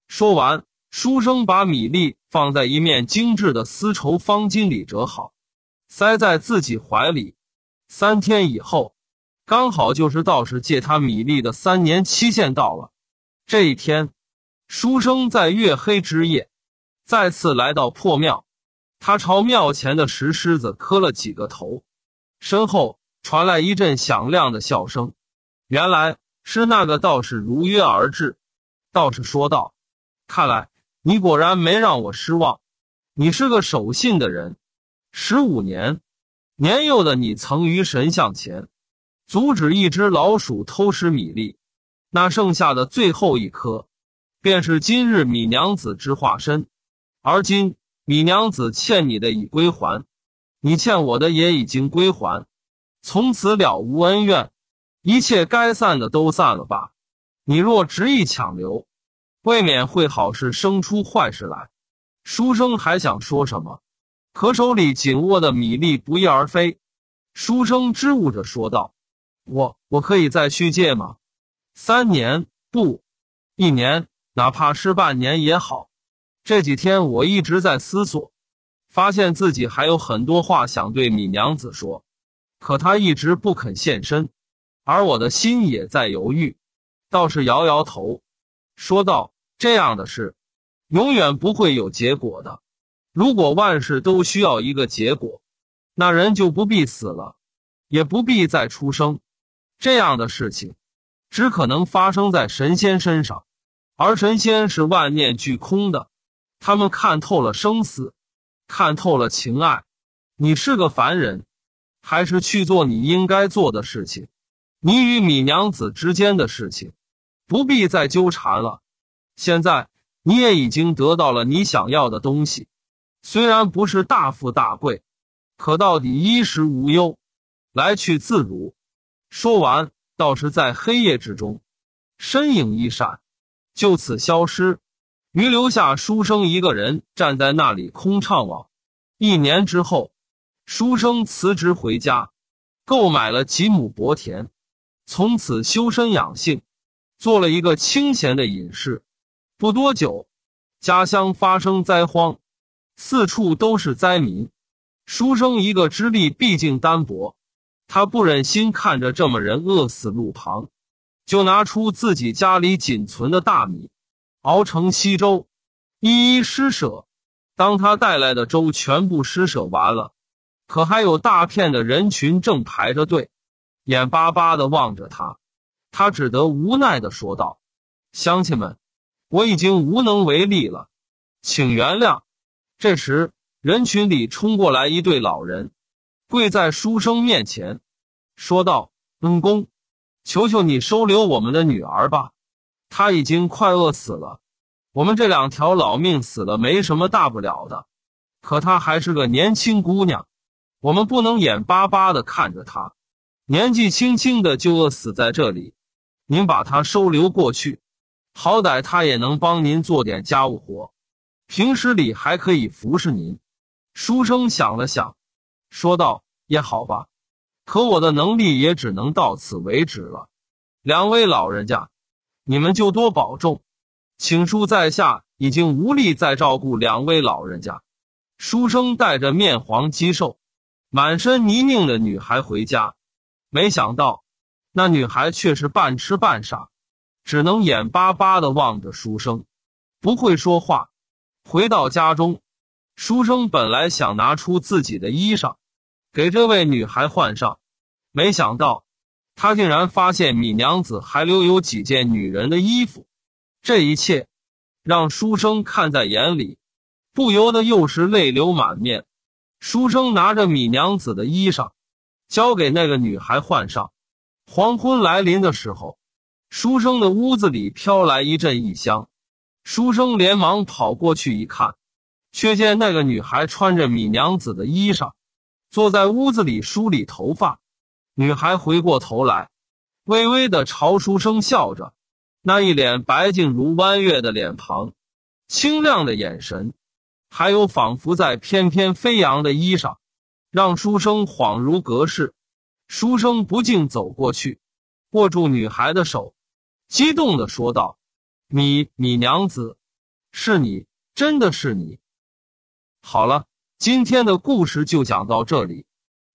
说完，书生把米粒放在一面精致的丝绸方巾里折好，塞在自己怀里。三天以后，刚好就是道士借他米粒的三年期限到了。这一天，书生在月黑之夜再次来到破庙。他朝庙前的石狮子磕了几个头，身后传来一阵响亮的笑声。原来是那个道士如约而至。道士说道：“看来你果然没让我失望，你是个守信的人。十五年，年幼的你曾于神像前阻止一只老鼠偷食米粒，那剩下的最后一颗，便是今日米娘子之化身。而今。”米娘子欠你的已归还，你欠我的也已经归还，从此了无恩怨，一切该散的都散了吧。你若执意强留，未免会好事生出坏事来。书生还想说什么，可手里紧握的米粒不翼而飞。书生支吾着说道：“我我可以再续借吗？三年不，一年，哪怕是半年也好。”这几天我一直在思索，发现自己还有很多话想对米娘子说，可她一直不肯现身，而我的心也在犹豫。道士摇摇头，说道：“这样的事，永远不会有结果的。如果万事都需要一个结果，那人就不必死了，也不必再出生。这样的事情，只可能发生在神仙身上，而神仙是万念俱空的。”他们看透了生死，看透了情爱。你是个凡人，还是去做你应该做的事情？你与米娘子之间的事情，不必再纠缠了。现在你也已经得到了你想要的东西，虽然不是大富大贵，可到底衣食无忧，来去自如。说完，倒是在黑夜之中，身影一闪，就此消失。余留下书生一个人站在那里空怅惘。一年之后，书生辞职回家，购买了几亩薄田，从此修身养性，做了一个清闲的隐士。不多久，家乡发生灾荒，四处都是灾民。书生一个之力毕竟单薄，他不忍心看着这么人饿死路旁，就拿出自己家里仅存的大米。熬成稀粥，一一施舍。当他带来的粥全部施舍完了，可还有大片的人群正排着队，眼巴巴的望着他。他只得无奈的说道：“乡亲们，我已经无能为力了，请原谅。”这时，人群里冲过来一对老人，跪在书生面前，说道：“恩公，求求你收留我们的女儿吧。”他已经快饿死了，我们这两条老命死了没什么大不了的，可她还是个年轻姑娘，我们不能眼巴巴的看着她年纪轻轻的就饿死在这里。您把她收留过去，好歹她也能帮您做点家务活，平时里还可以服侍您。书生想了想，说道：“也好吧，可我的能力也只能到此为止了，两位老人家。”你们就多保重，请恕在下已经无力再照顾两位老人家。书生带着面黄肌瘦、满身泥泞的女孩回家，没想到那女孩却是半痴半傻，只能眼巴巴地望着书生，不会说话。回到家中，书生本来想拿出自己的衣裳给这位女孩换上，没想到。他竟然发现米娘子还留有几件女人的衣服，这一切让书生看在眼里，不由得又是泪流满面。书生拿着米娘子的衣裳，交给那个女孩换上。黄昏来临的时候，书生的屋子里飘来一阵异香，书生连忙跑过去一看，却见那个女孩穿着米娘子的衣裳，坐在屋子里梳理头发。女孩回过头来，微微的朝书生笑着，那一脸白净如弯月的脸庞，清亮的眼神，还有仿佛在翩翩飞扬的衣裳，让书生恍如隔世。书生不禁走过去，握住女孩的手，激动的说道：“米米娘子，是你，真的是你！”好了，今天的故事就讲到这里。